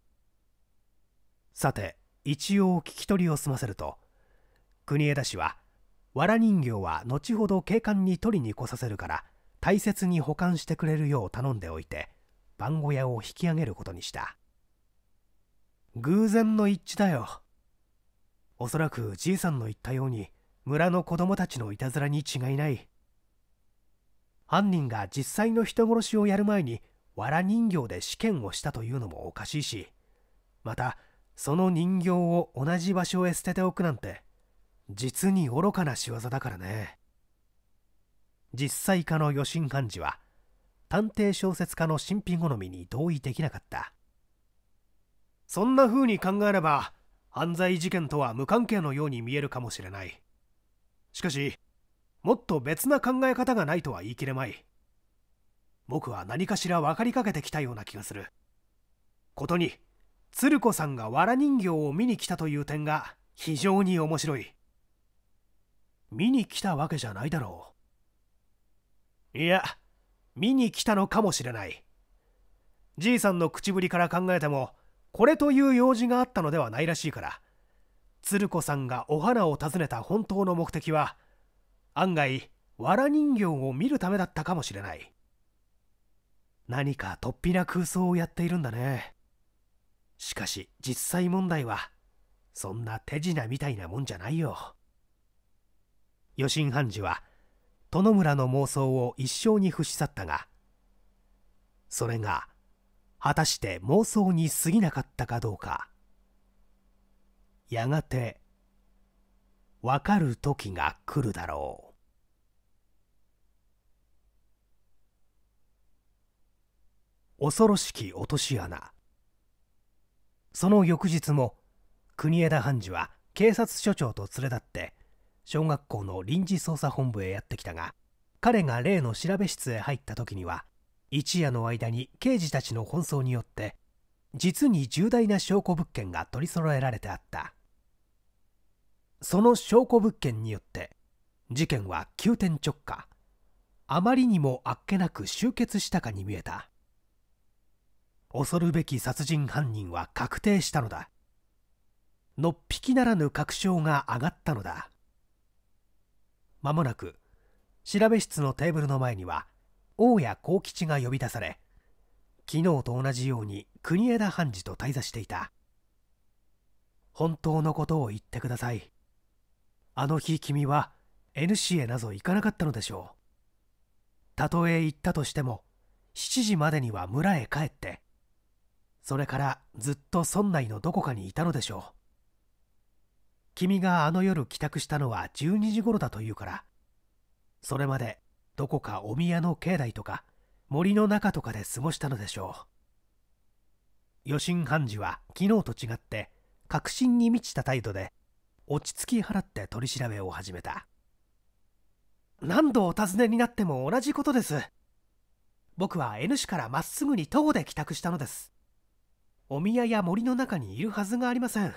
さて、一応聞き取りを済ませると、国枝氏は、藁人形は後ほど警官に取りに来させるから、大切に保管してくれるよう頼んでおいて、番小屋を引き上げることにした。偶然の一致だよ。おそらくじいさんの言ったように村の子供たちのいたずらに違いない犯人が実際の人殺しをやる前に藁人形で試験をしたというのもおかしいしまたその人形を同じ場所へ捨てておくなんて実に愚かな仕業だからね実際家の余信幹事は探偵小説家の神秘好みに同意できなかったそんな風に考えれば犯罪事件とは無関係のように見えるかもしれないしかしもっと別な考え方がないとは言い切れまい僕は何かしら分かりかけてきたような気がすることに鶴子さんが藁人形を見に来たという点が非常に面白い見に来たわけじゃないだろういや見に来たのかもしれないじいさんの口ぶりから考えてもこれという用事があったのではないらしいから鶴子さんがお花を訪ねた本当の目的は案外藁人形を見るためだったかもしれない何か突飛な空想をやっているんだねしかし実際問題はそんな手品みたいなもんじゃないよ余震判事は殿村の妄想を一生に伏し去ったがそれが果たして妄想に過ぎなかったかどうかやがてわかる時が来るだろう恐ろしき落とし穴その翌日も国枝判事は警察署長と連れ立って小学校の臨時捜査本部へやってきたが彼が例の調べ室へ入った時には一夜の間に刑事たちの奔走によって実に重大な証拠物件が取り揃えられてあったその証拠物件によって事件は急転直下あまりにもあっけなく終結したかに見えた恐るべき殺人犯人は確定したのだのっぴきならぬ確証が上がったのだまもなく調べ室のテーブルの前には大谷幸吉が呼び出され昨日と同じように国枝判事と対座していた本当のことを言ってくださいあの日君は NC へなぞ行かなかったのでしょうたとえ行ったとしても7時までには村へ帰ってそれからずっと村内のどこかにいたのでしょう君があの夜帰宅したのは12時頃だというからそれまでどこかお宮の境内とか森の中とかで過ごしたのでしょう余震判事は昨日と違って確信に満ちた態度で落ち着き払って取り調べを始めた何度お尋ねになっても同じことです僕は N 市からまっすぐに徒歩で帰宅したのですお宮や森の中にいるはずがありません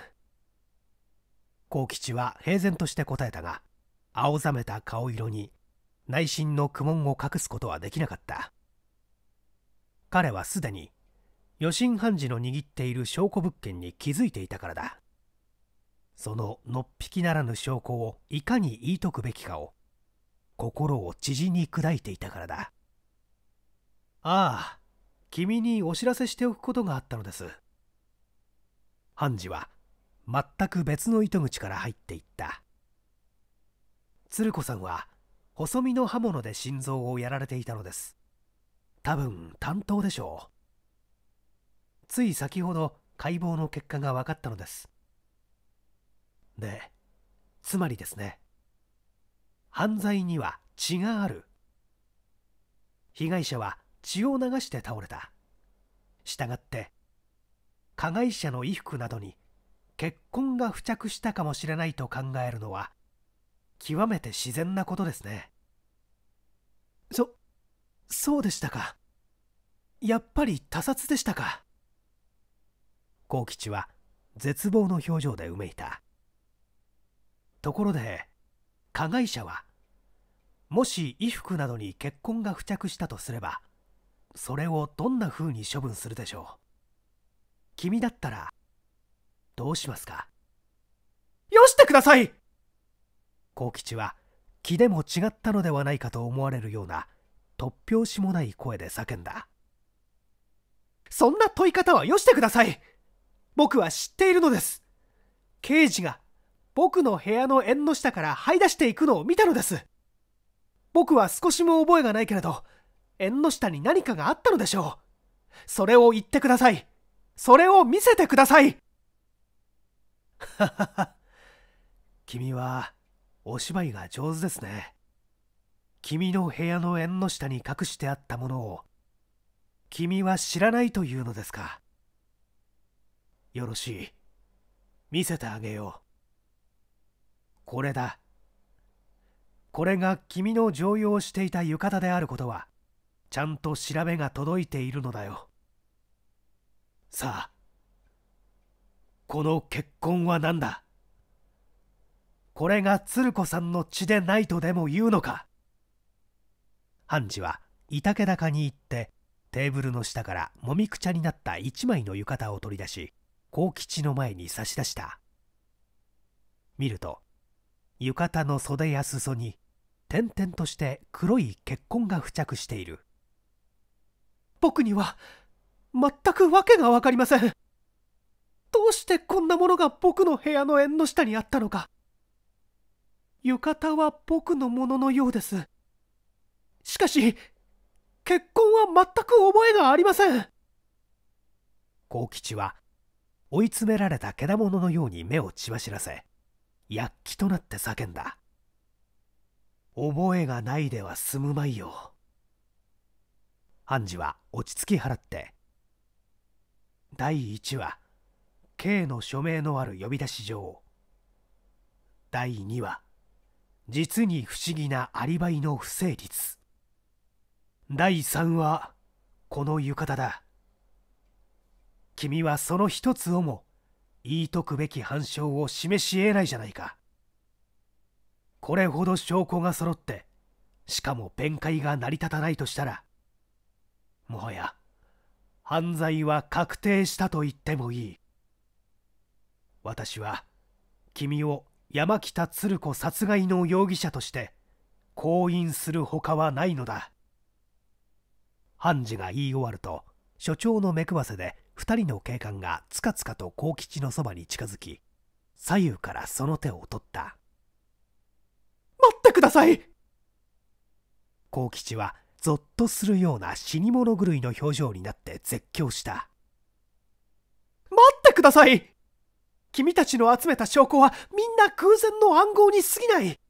幸吉は平然として答えたが青ざめた顔色に内心の苦悶を隠すことはできなかった彼はすでに余震判事の握っている証拠物件に気づいていたからだそののっぴきならぬ証拠をいかに言い解くべきかを心を知に砕いていたからだああ君にお知らせしておくことがあったのです判事は全く別の糸口から入っていった鶴子さんは細身の刃物で心臓をやられていたのです多分担当でしょうつい先ほど解剖の結果が分かったのですでつまりですね犯罪には血がある被害者は血を流して倒れたしたがって加害者の衣服などに血痕が付着したかもしれないと考えるのは極めて自然なことですねそそうでしたかやっぱり他殺でしたか幸吉は絶望の表情でうめいたところで加害者はもし衣服などに血痕が付着したとすればそれをどんな風に処分するでしょう君だったらどうしますかよしてください幸吉は気でも違ったのではないかと思われるような突拍子もない声で叫んだそんな問い方はよしてください僕は知っているのです刑事が僕の部屋の縁の下から這い出していくのを見たのです僕は少しも覚えがないけれど縁の下に何かがあったのでしょうそれを言ってくださいそれを見せてくださいははは君はお芝居が上手ですね君の部屋の縁の下に隠してあったものを君は知らないというのですかよろしい見せてあげようこれだこれが君の常用していた浴衣であることはちゃんと調べが届いているのだよさあこの結婚は何だこれが鶴子さんの血でないとでも言うのか判事は板気高に行ってテーブルの下からもみくちゃになった一枚の浴衣を取り出し幸吉の前に差し出した見ると浴衣の袖や裾に点々として黒い血痕が付着している僕には全く訳が分かりませんどうしてこんなものが僕の部屋の縁の下にあったのか浴衣は僕のもののようです。しかし、結婚は全く覚えがありません。幸吉は、追い詰められたけだもののように目をちわらせ、躍起となって叫んだ。覚えがないでは済むまいよ。判事は落ち着き払って、第1話、K の署名のある呼び出し状。第2話、実に不思議なアリバイの不成立第3はこの浴衣だ君はその一つをも言い解くべき反証を示し得ないじゃないかこれほど証拠が揃ってしかも弁解が成り立たないとしたらもはや犯罪は確定したと言ってもいい私は君を山北鶴子殺害の容疑者として婚姻するほかはないのだ判事が言い終わると所長の目くわせで2人の警官がつかつかと幸吉のそばに近づき左右からその手を取った待ってください幸吉はぞっとするような死に物狂いの表情になって絶叫した待ってください君たちの集めた証拠はみんな偶然の暗号に過ぎない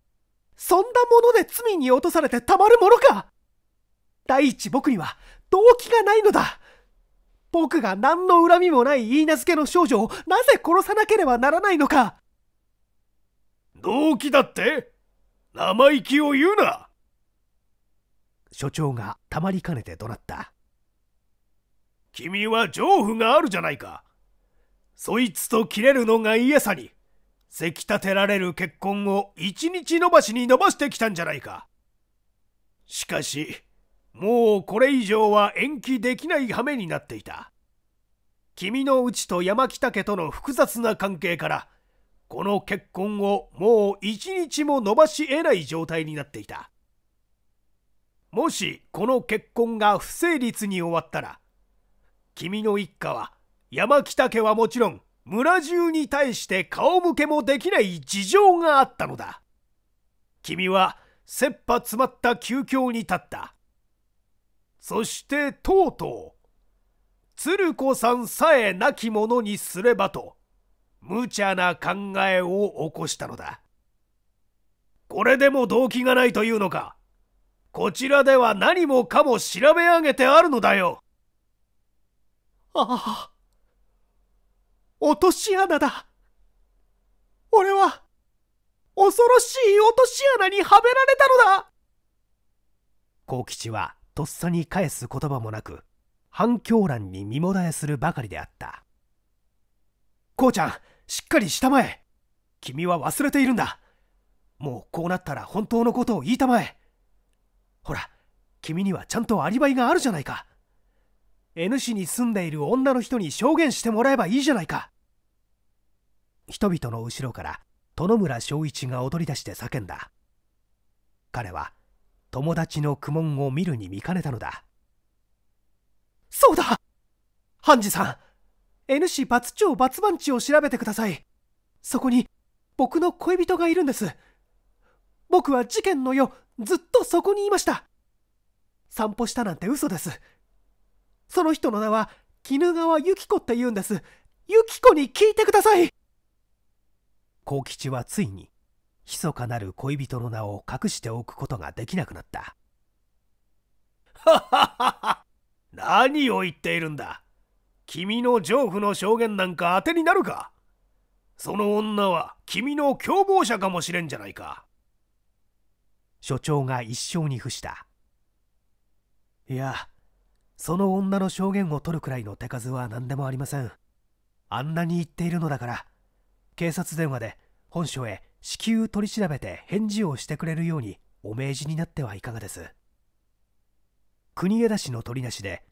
そんなもので罪に落とされてたまるものか第一僕には動機がないのだ僕が何の恨みもない言い名付けの少女をなぜ殺さなければならないのか動機だって生意気を言うな所長がたまりかねて怒鳴った君は情婦があるじゃないかそいつと切れるのがイエサに、せき立てられる結婚を一日延ばしに延ばしてきたんじゃないか。しかし、もうこれ以上は延期できない羽目になっていた。君のうちと山北家との複雑な関係から、この結婚をもう一日も延ばし得ない状態になっていた。もしこの結婚が不成立に終わったら、君の一家は山北家はもちろん村中に対して顔向けもできない事情があったのだ君は切羽詰まった急境に立ったそしてとうとう鶴子さんさえ亡き者にすればと無茶な考えを起こしたのだこれでも動機がないというのかこちらでは何もかも調べ上げてあるのだよああ落とし穴だ俺は恐ろしい落とし穴にはめられたのだ幸吉はとっさに返す言葉もなく反響欄に身もだえするばかりであったこうちゃんしっかりしたまえ君は忘れているんだもうこうなったら本当のことを言いたまえほら君にはちゃんとアリバイがあるじゃないか N 市に住んでいる女の人に証言してもらえばいいじゃないか人々の後ろから殿村正一が踊り出して叫んだ彼は友達の苦悶を見るに見かねたのだそうだ判事さん N 市バツ町バツ番地を調べてくださいそこに僕の恋人がいるんです僕は事件の夜ずっとそこにいました散歩したなんて嘘ですその人の名は鬼怒川由紀子って言うんです由紀子に聞いてください幸吉はついに密かなる恋人の名を隠しておくことができなくなったはははは何を言っているんだ君の丈夫の証言なんか当てになるかその女は君の共謀者かもしれんじゃないか所長が一生に付したいやその女の証言を取るくらいの手数は何でもありませんあんなに言っているのだから警察電話で本署へ至急取り調べて返事をしてくれるようにお命じになってはいかがです国枝氏の取りなしで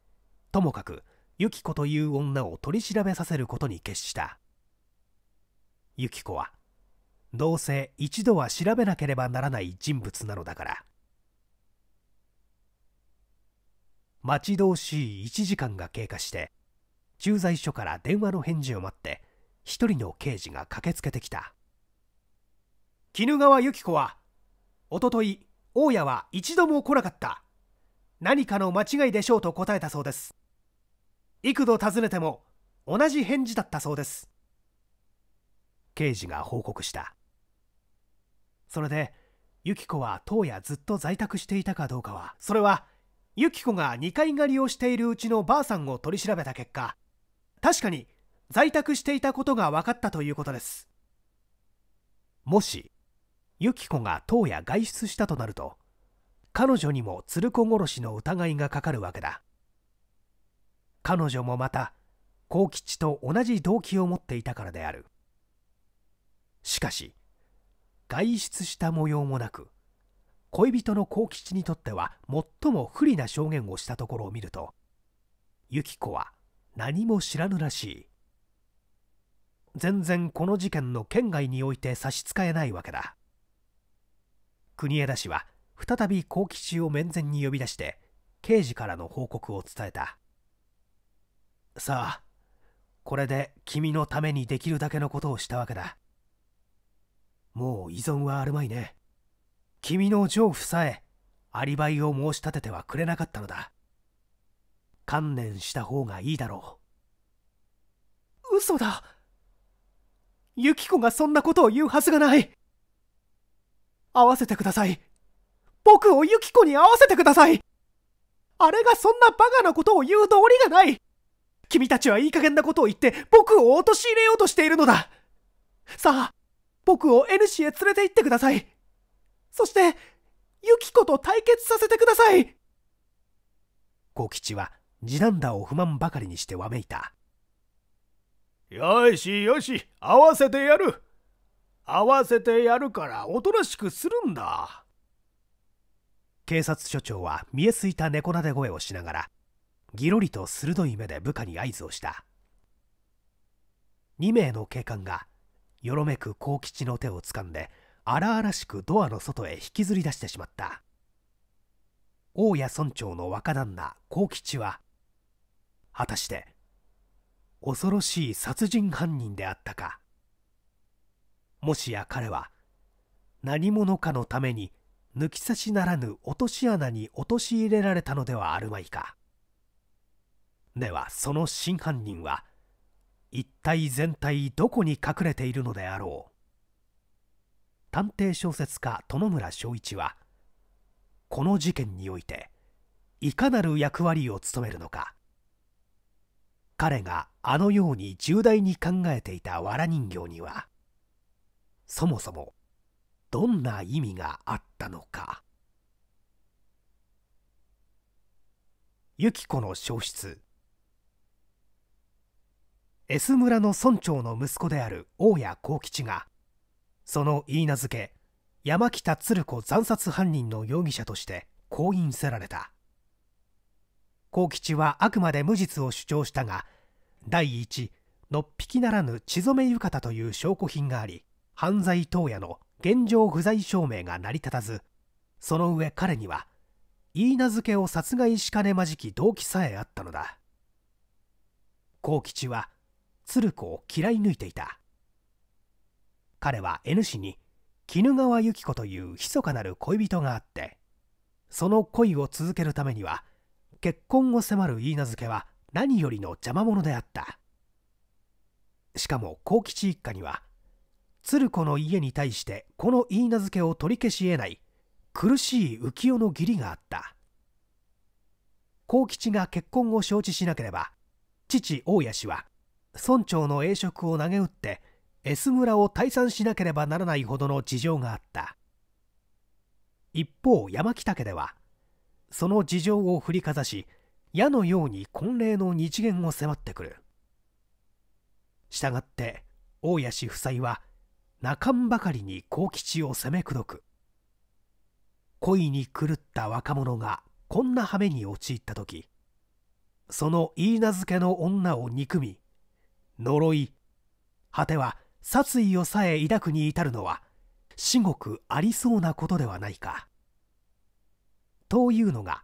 ともかく由紀子という女を取り調べさせることに決した由紀子はどうせ一度は調べなければならない人物なのだから待ち遠しい1時間が経過して駐在所から電話の返事を待って一人の刑事が駆けつけてきた怒川由紀子はおととい大家は一度も来なかった何かの間違いでしょうと答えたそうです幾度尋ねても同じ返事だったそうです刑事が報告したそれで由紀子は当夜ずっと在宅していたかどうかはそれは由紀子が2階狩りをしているうちのばあさんを取り調べた結果確かに在宅していたことが分かったということですもしユキコが当夜外出したとなると彼女にも鶴子殺しの疑いがかかるわけだ彼女もまた幸吉と同じ動機を持っていたからであるしかし外出した模様もなく恋人の幸吉にとっては最も不利な証言をしたところを見るとユキコは何も知らぬらしい全然この事件の県外において差し支えないわけだ国枝氏は再び幸吉を面前に呼び出して刑事からの報告を伝えたさあこれで君のためにできるだけのことをしたわけだもう依存はあるまいね君の丈夫さえアリバイを申し立ててはくれなかったのだ観念した方がいいだろう嘘だユキコがそんなことを言うはずがない会わせてください僕をユキコに会わせてくださいあれがそんなバカなことを言う道理がない君たちはいい加減なことを言って僕を陥れようとしているのださあ僕を N 氏へ連れて行ってくださいそしてユキコと対決させてください小吉は次男だを不満ばかりにしてわめいたよしよし、合わせてやる。合わせてやるからおとなしくするんだ。警察署長は見えすいた猫なで声をしながら、ぎろりと鋭い目で部下に合図をした。2名の警官が、よろめく幸吉の手をつかんで、荒々しくドアの外へ引きずり出してしまった。大谷村長の若旦那幸吉は、果たして、恐ろしい殺人犯人であったかもしや彼は何者かのために抜き差しならぬ落とし穴に陥れられたのではあるまいかではその真犯人は一体全体どこに隠れているのであろう探偵小説家殿村昭一はこの事件においていかなる役割を務めるのか彼があのように重大に考えていた藁人形にはそもそもどんな意味があったのか由紀子の消失 S 村の村長の息子である大谷幸吉がその言い名付け山北鶴子惨殺犯人の容疑者としてこうせられた幸吉はあくまで無実を主張したが第一のっぴきならぬ血染め浴衣という証拠品があり犯罪当夜の現状不在証明が成り立たずその上彼には言い名付けを殺害しかねまじき動機さえあったのだ幸吉は鶴子を嫌い抜いていた彼は N 氏に怒川由紀子という密かなる恋人があってその恋を続けるためには結婚を迫る許嫁は何よりの邪魔者であったしかも幸吉一家には鶴子の家に対してこの許嫁を取り消し得ない苦しい浮世の義理があった幸吉が結婚を承知しなければ父大谷氏は村長の栄職を投げ打って S 村を退散しなければならないほどの事情があった一方山北家ではその事情を振りかざし矢のように婚礼の日元を迫ってくるしたがって大谷氏夫妻は泣かんばかりに幸吉を責めくどく恋に狂った若者がこんな羽目に陥った時その言い名付けの女を憎み呪い果ては殺意をさえ抱くに至るのは至極ありそうなことではないかというのが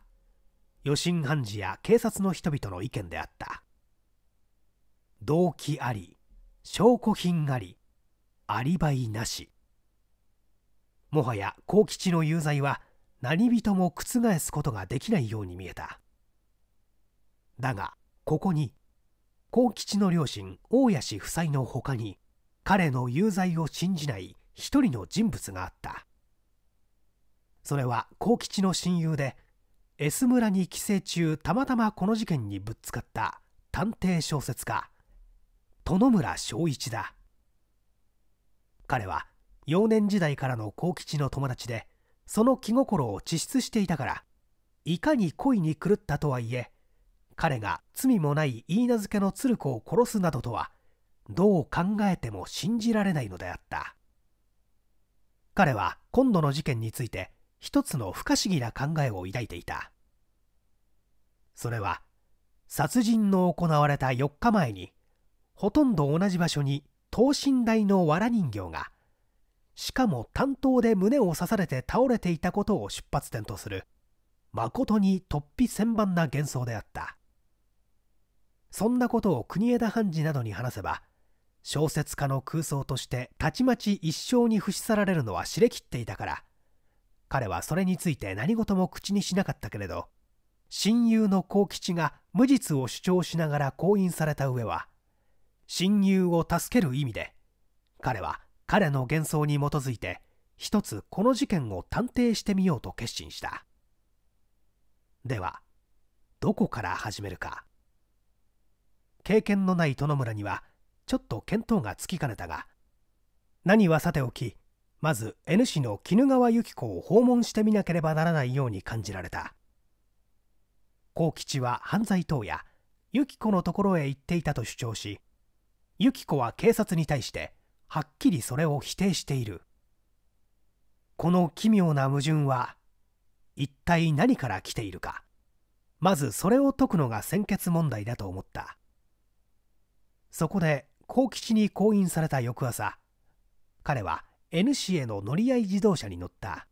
余震判事や警察の人々の意見であった動機あり証拠品ありアリバイなしもはや幸吉の有罪は何人も覆すことができないように見えただがここに幸吉の両親大谷氏夫妻のほかに彼の有罪を信じない一人の人物があったそれは幸吉の親友で S 村に帰省中たまたまこの事件にぶつかった探偵小説家殿村正一だ彼は幼年時代からの幸吉の友達でその気心を知出していたからいかに恋に狂ったとはいえ彼が罪もない言い名付けの鶴子を殺すなどとはどう考えても信じられないのであった彼は今度の事件について一つの不可思議な考えを抱いていたそれは殺人の行われた4日前にほとんど同じ場所に等身大の藁人形がしかも担当で胸を刺されて倒れていたことを出発点とする誠に突飛千万な幻想であったそんなことを国枝判事などに話せば小説家の空想としてたちまち一生に伏し去られるのは知れきっていたから彼はそれについて何事も口にしなかったけれど親友の幸吉が無実を主張しながら婚姻された上は親友を助ける意味で彼は彼の幻想に基づいて一つこの事件を探偵してみようと決心したではどこから始めるか経験のない殿村にはちょっと見当がつきかねたが何はさておきまず N 氏の鬼怒川由紀子を訪問してみなければならないように感じられた幸吉は犯罪等や由紀子のところへ行っていたと主張し由紀子は警察に対してはっきりそれを否定しているこの奇妙な矛盾は一体何から来ているかまずそれを解くのが先決問題だと思ったそこで幸吉に降印された翌朝彼は N 市への乗り合い自動車に乗った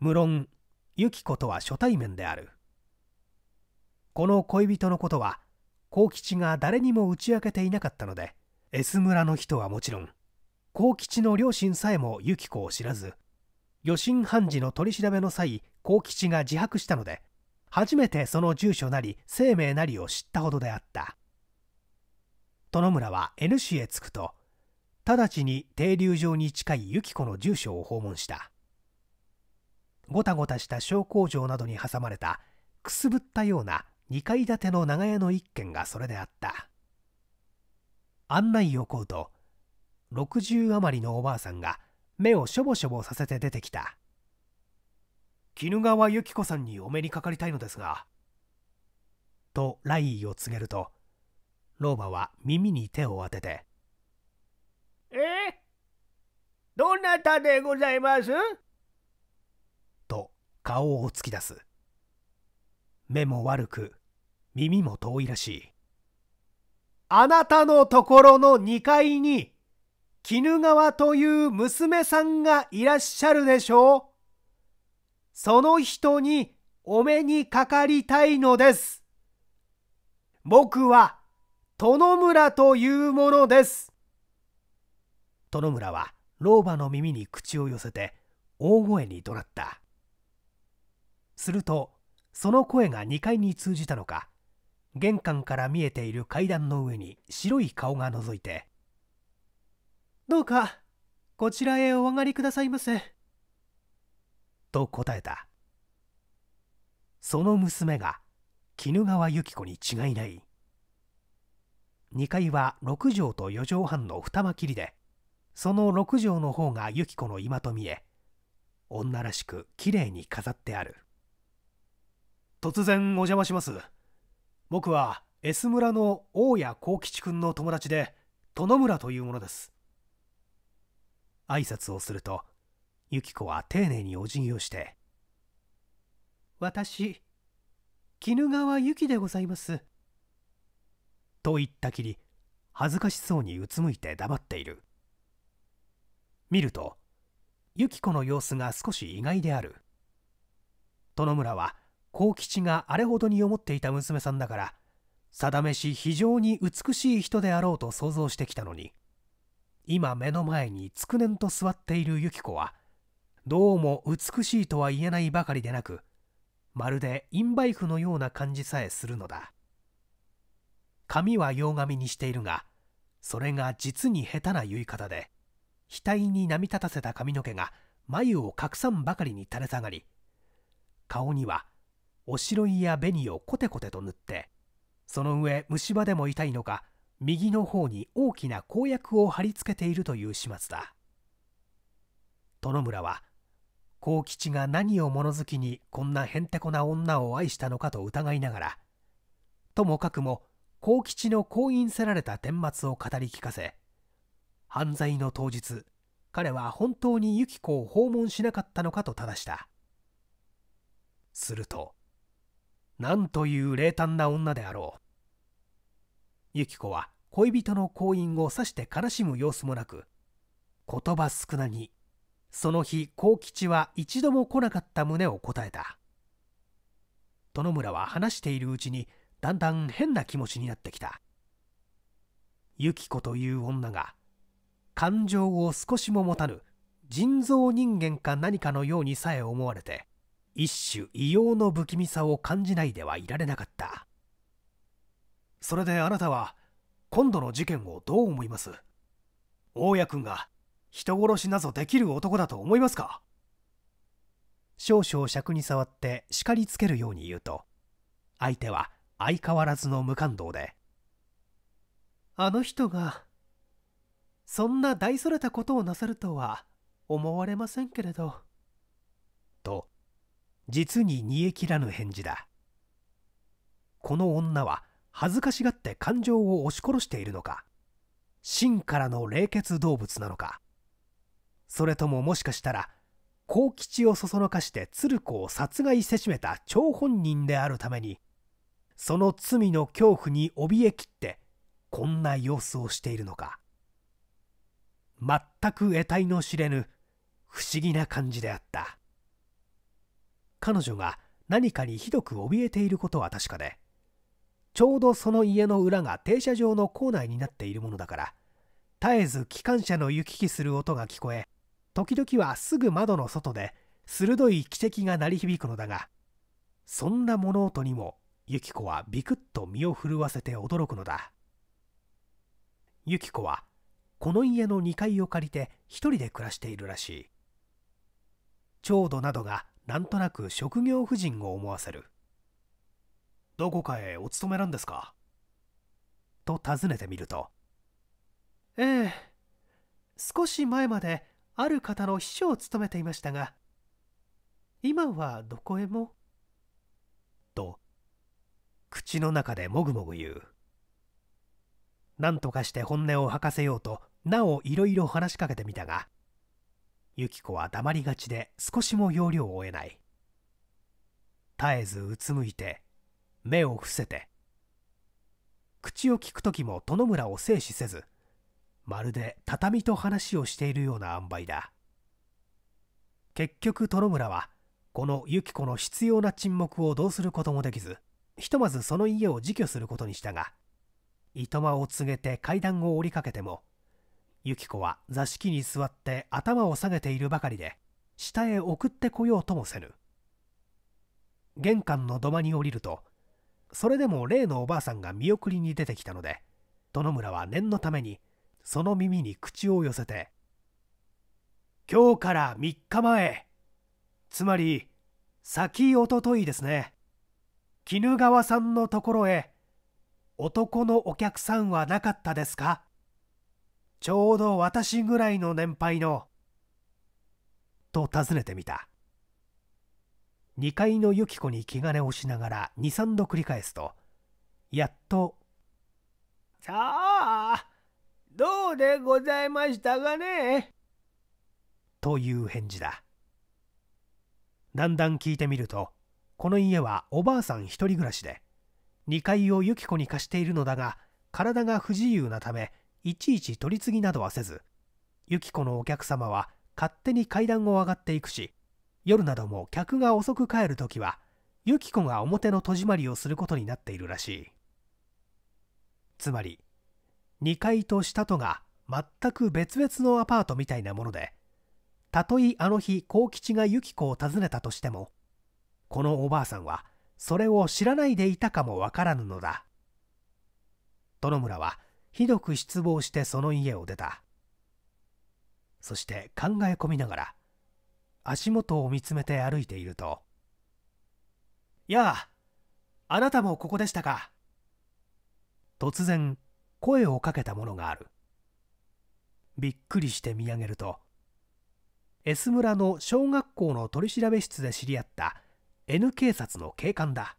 無論ユキコとは初対面であるこの恋人のことは幸吉が誰にも打ち明けていなかったので S 村の人はもちろん幸吉の両親さえもユキコを知らず余震判事の取り調べの際幸吉が自白したので初めてその住所なり生命なりを知ったほどであった殿村は N 市へ着くと直ちに停留場に近いユキコの住所を訪問したごたごたした小工場などに挟まれたくすぶったような2階建ての長屋の一軒がそれであった案内を請うと60余りのおばあさんが目をしょぼしょぼさせて出てきた怒川由紀子さんにお目にかかりたいのですがと来意を告げると老婆は耳に手を当ててえどなたでございますと顔を突き出す目も悪く耳も遠いらしいあなたのところの2階に怒川という娘さんがいらっしゃるでしょうその人にお目にかかりたいのです。僕は、殿村というものです。殿村は老婆の耳に口を寄せて大声に怒鳴ったするとその声が2階に通じたのか玄関から見えている階段の上に白い顔が覗いて「どうかこちらへお上がりくださいませ」と答えたその娘が鬼怒川由紀子に違いない2階は6畳と4畳半の二間切りでその六畳の方が由紀子の今と見え女らしくきれいに飾ってある突然お邪魔します僕は S 村の大谷幸吉君の友達で殿村というものです挨拶をすると由紀子は丁寧にお辞儀をして「私鬼怒川由紀でございます」と言ったきり恥ずかしそうにうつむいて黙っている見るとユキコの様子が少し意外である殿村は幸吉があれほどに思っていた娘さんだから定めし非常に美しい人であろうと想像してきたのに今目の前につくねんと座っているユキコはどうも美しいとは言えないばかりでなくまるでインバイクのような感じさえするのだ髪は洋髪にしているがそれが実に下手な言い方で額に波立たせた髪の毛が眉を隠さんばかりに垂れ下がり顔にはおしろいや紅をコテコテと塗ってその上虫歯でも痛いのか右の方に大きな公約を貼り付けているという始末だ殿村は幸吉が何を物好きにこんなへんてこな女を愛したのかと疑いながらともかくも幸吉の婚姻せられた顛末を語り聞かせ犯罪の当日彼は本当にユキコを訪問しなかったのかと正したするとなんという冷淡な女であろうユキコは恋人の婚姻を指して悲しむ様子もなく言葉少なにその日幸吉は一度も来なかった旨を答えた殿村は話しているうちにだんだん変な気持ちになってきたユキコという女が感情を少しも持たぬ人造人間か何かのようにさえ思われて一種異様の不気味さを感じないではいられなかったそれであなたは今度の事件をどう思います大家君が人殺しなぞできる男だと思いますか少々尺に触って叱りつけるように言うと相手は相変わらずの無感動であの人がそんな大それたことをなさるとは思われませんけれど。と実に煮え切らぬ返事だこの女は恥ずかしがって感情を押し殺しているのか真からの冷血動物なのかそれとももしかしたら幸吉をそそのかして鶴子を殺害せしめた張本人であるためにその罪の恐怖に怯えきってこんな様子をしているのか全く得体の知れぬ不思議な感じであった彼女が何かにひどく怯えていることは確かでちょうどその家の裏が停車場の構内になっているものだから絶えず機関車の行き来する音が聞こえ時々はすぐ窓の外で鋭い汽笛が鳴り響くのだがそんな物音にもユキコはビクッと身を震わせて驚くのだユキコはこの家の2階を借りて1人で暮らしているらしい長度などがなんとなく職業婦人を思わせるどこかへお勤めなんですかと尋ねてみるとええ少し前まである方の秘書を務めていましたが今はどこへもと口の中でもぐもぐ言う何とかして本音を吐かせようとなおいろいろ話しかけてみたがユキコは黙りがちで少しも要領を得ない絶えずうつむいて目を伏せて口を聞く時も殿村を制止せずまるで畳と話をしているような塩梅だ結局殿村はこのユキコの必要な沈黙をどうすることもできずひとまずその家を自去することにしたがいとまを告げて階段を降りかけてもユキコは座敷に座って頭を下げているばかりで下へ送ってこようともせぬ玄関の土間に降りるとそれでも例のおばあさんが見送りに出てきたので殿村は念のためにその耳に口を寄せて「今日から3日前つまり先おとといですね鬼怒川さんのところへ男のお客さんはなかったですか?」ちょうど私ぐらいの年配の。と尋ねてみた。2階のユキコに気兼ねをしながら2、3度繰り返すと、やっと、さあ、どうでございましたがね。という返事だ。だんだん聞いてみると、この家はおばあさん一人暮らしで、2階をユキコに貸しているのだが、体が不自由なため、いちいち取り次ぎなどはせずユキコのお客様は勝手に階段を上がっていくし夜なども客が遅く帰る時はユキコが表の戸締まりをすることになっているらしいつまり2階と下とが全く別々のアパートみたいなものでたとえあの日幸吉がユキコを訪ねたとしてもこのおばあさんはそれを知らないでいたかもわからぬのだ殿村はひどく失望してその家を出たそして考え込みながら足元を見つめて歩いていると「やああなたもここでしたか」突然声をかけたものがあるびっくりして見上げると S 村の小学校の取調室で知り合った N 警察の警官だ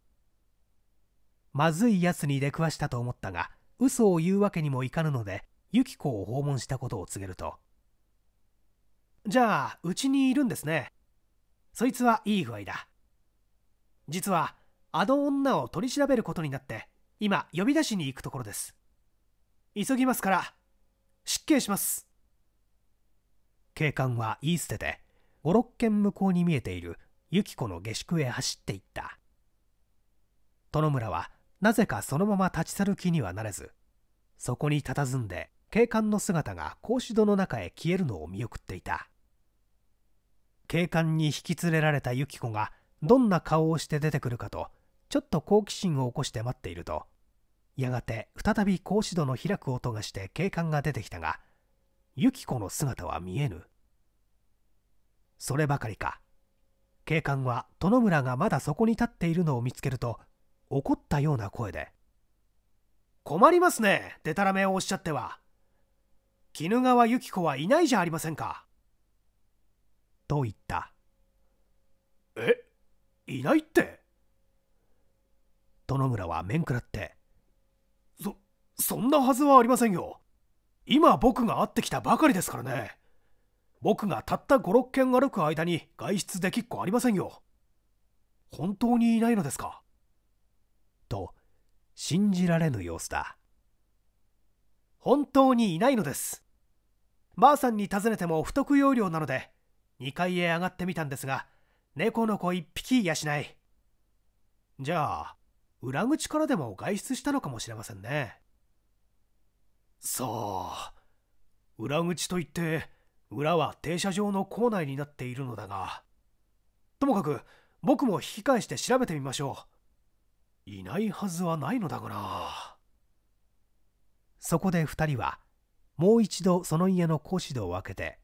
まずいやつに出くわしたと思ったが嘘を言うわけにもいかぬのでユキコを訪問したことを告げるとじゃあうちにいるんですねそいつはいい具合だ実はあの女を取り調べることになって今呼び出しに行くところです急ぎますから失敬します警官は言い捨てて56軒向こうに見えているユキコの下宿へ走っていった殿村はなぜかそのまま立ち去る気にはなれずそこに佇んで警官の姿が格子戸の中へ消えるのを見送っていた警官に引き連れられたユキ子がどんな顔をして出てくるかとちょっと好奇心を起こして待っているとやがて再び格子戸の開く音がして警官が出てきたがユキ子の姿は見えぬそればかりか警官は殿村がまだそこに立っているのを見つけると怒ったような声で「困りますねでたらめをおっしゃっては怒川由紀子はいないじゃありませんか」と言った「えいないって?」殿村は面食らって「そそんなはずはありませんよ今僕が会ってきたばかりですからね僕がたった56軒歩く間に外出できっこありませんよ本当にいないのですかと信じられぬ様子だ本当にいないのですばあさんに尋ねても不得要領なので2階へ上がってみたんですが猫の子1匹しないじゃあ裏口からでも外出したのかもしれませんねそう裏口といって裏は停車場の構内になっているのだがともかく僕も引き返して調べてみましょういないはずはないのだがなそこで2人はもう一度その家の格子戸を開けて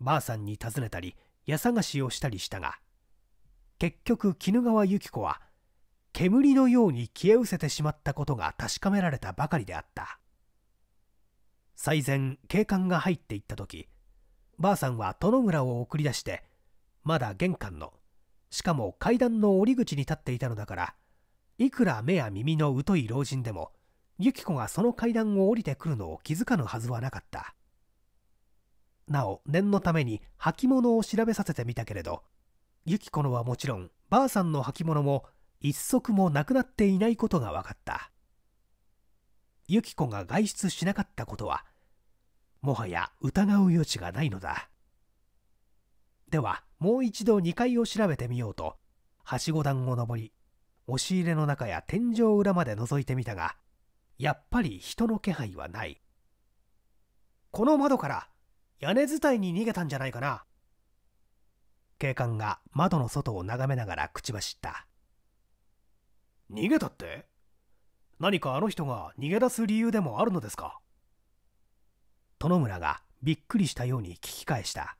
ばあさんに尋ねたり家探しをしたりしたが結局鬼怒川由紀子は煙のように消え失せてしまったことが確かめられたばかりであった最前警官が入っていった時ばあさんは殿村を送り出してまだ玄関のしかも階段の折り口に立っていたのだからいくら目や耳の疎い老人でもユキコがその階段を降りてくるのを気づかぬはずはなかったなお念のために履物を調べさせてみたけれどユキコのはもちろんばあさんの履物も一足もなくなっていないことが分かったユキコが外出しなかったことはもはや疑う余地がないのだではもう一度2階を調べてみようとはしご団を登り押し入れの中や天井裏まで覗いてみたがやっぱり人の気配はないこの窓から屋根伝いに逃げたんじゃないかな警官が窓の外を眺めながら口走った逃げたって何かあの人が逃げ出す理由でもあるのですか殿村がびっくりしたように聞き返した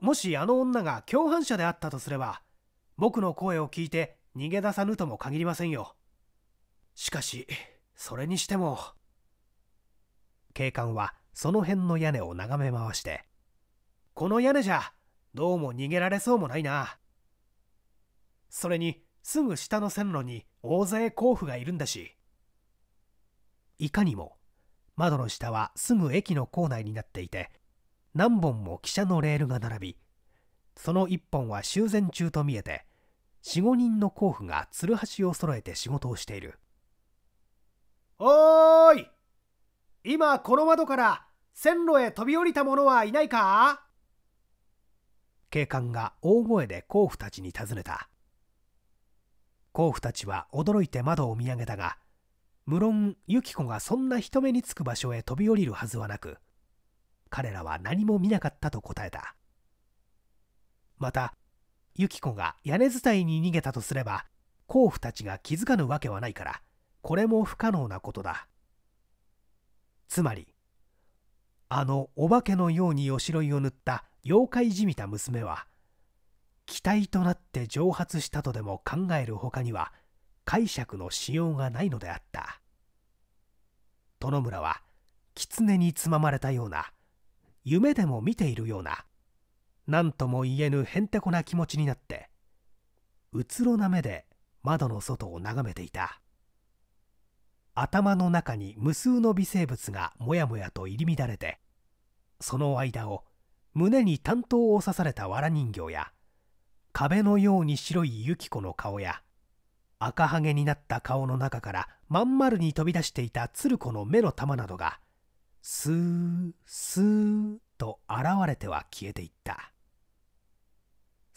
もしあの女が共犯者であったとすれば僕の声を聞いて逃げ出さぬとも限りませんよ。しかし、それにしても。警官はその辺の屋根を眺め回して、この屋根じゃ、どうも逃げられそうもないな。それに、すぐ下の線路に大勢甲府がいるんだし。いかにも、窓の下はすぐ駅の構内になっていて、何本も汽車のレールが並び、その一本は修繕中と見えて、45人の候補がつるはしを揃えて仕事をしているおーい今この窓から線路へ飛び降りた者はいないか警官が大声で甲府たちに尋ねた甲府たちは驚いて窓を見上げたが無論ユキコがそんな人目につく場所へ飛び降りるはずはなく彼らは何も見なかったと答えたまたユキコが屋根伝いに逃げたとすれば、甲府たちが気づかぬわけはないから、これも不可能なことだ。つまり、あのお化けのようにおしろいを塗った妖怪じみた娘は、期待となって蒸発したとでも考えるほかには解釈のしようがないのであった殿村は狐につままれたような夢でも見ているような何とも言えぬへんてこな気持ちになってうつろな目で窓の外を眺めていた頭の中に無数の微生物がもやもやと入り乱れてその間を胸に担当を刺されたわら人形や壁のように白いユキコの顔や赤ハゲになった顔の中からまん丸に飛び出していた鶴子の目の玉などがスースーと現れては消えていった。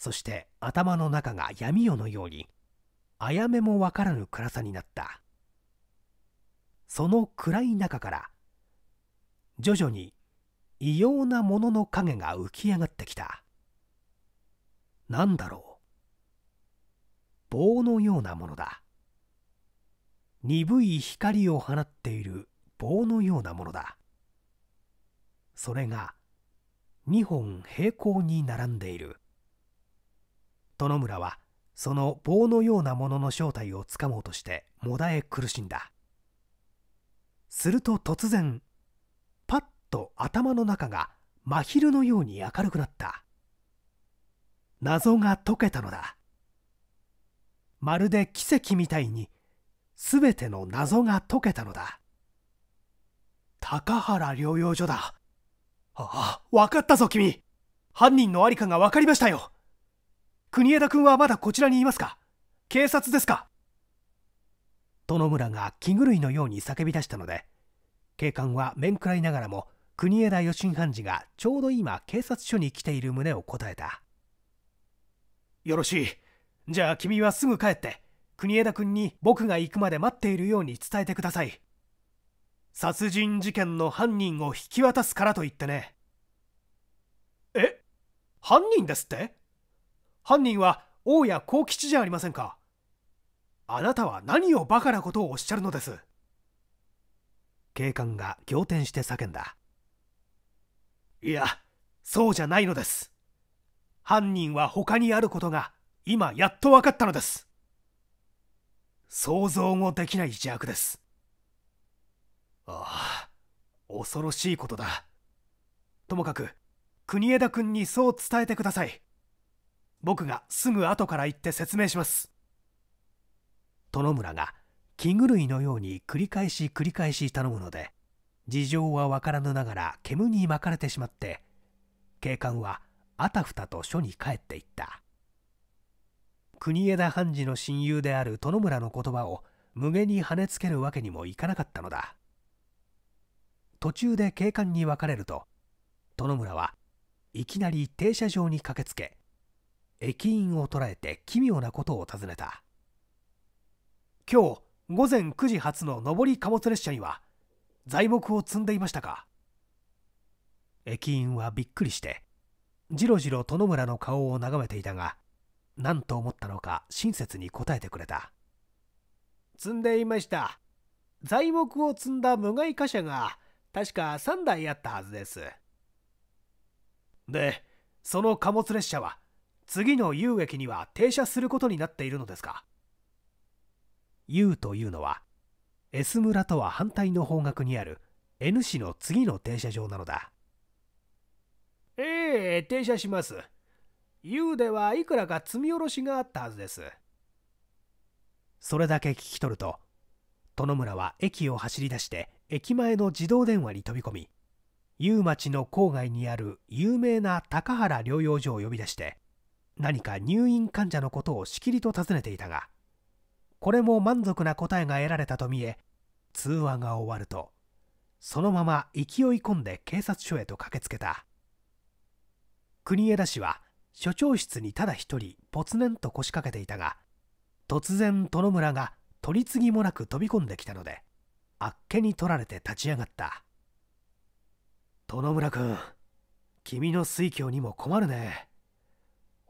そして頭の中が闇夜のようにあやめもわからぬ暗さになったその暗い中から徐々に異様なものの影が浮き上がってきた何だろう棒のようなものだ鈍い光を放っている棒のようなものだそれが2本平行に並んでいる殿村はその棒のようなものの正体をつかもうとしてもだえ苦しんだすると突然パッと頭の中が真昼のように明るくなった謎が解けたのだまるで奇跡みたいに全ての謎が解けたのだ高原療養所だああ分かったぞ君犯人の在りかが分かりましたよ国枝君はまだこちらにいますか警察ですか殿村が気狂いのように叫び出したので警官は面食らいながらも国枝義信判事がちょうど今警察署に来ている旨を答えたよろしいじゃあ君はすぐ帰って国枝君に僕が行くまで待っているように伝えてください殺人事件の犯人を引き渡すからと言ってねえ犯人ですって犯人は大谷幸吉じゃありませんかあなたは何をバカなことをおっしゃるのです警官が仰天して叫んだいやそうじゃないのです犯人は他にあることが今やっと分かったのです想像もできない邪悪ですああ恐ろしいことだともかく国枝君にそう伝えてください僕がすぐ後から行って説明します殿村が気狂いのように繰り返し繰り返し頼むので事情は分からぬながら煙に巻かれてしまって警官はあたふたと署に帰っていった国枝判事の親友である殿村の言葉を無限に跳ねつけるわけにもいかなかったのだ途中で警官に別れると殿村はいきなり停車場に駆けつけ駅員を捉えて奇妙なことを尋ねた今日午前9時発の上り貨物列車には材木を積んでいましたか駅員はびっくりしてじろじろ殿村の顔を眺めていたが何と思ったのか親切に答えてくれた積んでいました材木を積んだ無害貨車が確か3台あったはずですでその貨物列車は次の遊益には停車することになっているのですか U というのは S 村とは反対の方角にある N 市の次の停車場なのだええ停車します U ではいくらか積み下ろしがあったはずですそれだけ聞き取ると殿村は駅を走り出して駅前の自動電話に飛び込み U 町の郊外にある有名な高原療養所を呼び出して何か入院患者のことをしきりと尋ねていたがこれも満足な答えが得られたと見え通話が終わるとそのまま勢い込んで警察署へと駆けつけた国枝氏は署長室にただ一人ぽつねんと腰掛けていたが突然殿村が取り次ぎもなく飛び込んできたのであっけに取られて立ち上がった「殿村君君の推挙にも困るね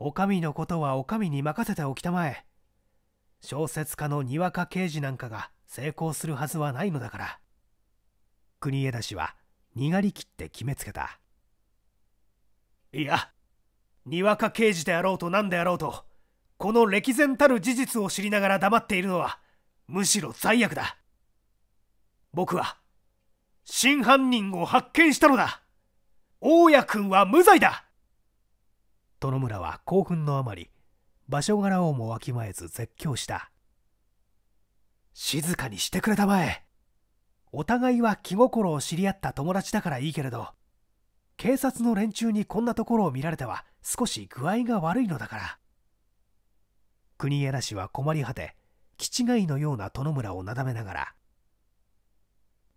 女将のことは女将に任せておきたまえ小説家のにわか刑事なんかが成功するはずはないのだから国枝氏はにがりきって決めつけたいやにわか刑事であろうと何であろうとこの歴然たる事実を知りながら黙っているのはむしろ罪悪だ僕は真犯人を発見したのだ大家君は無罪だ殿村は興奮のあまり場所柄をもわきまえず絶叫した静かにしてくれたまえお互いは気心を知り合った友達だからいいけれど警察の連中にこんなところを見られては少し具合が悪いのだから国枝氏は困り果て気違いのような殿村をなだめながら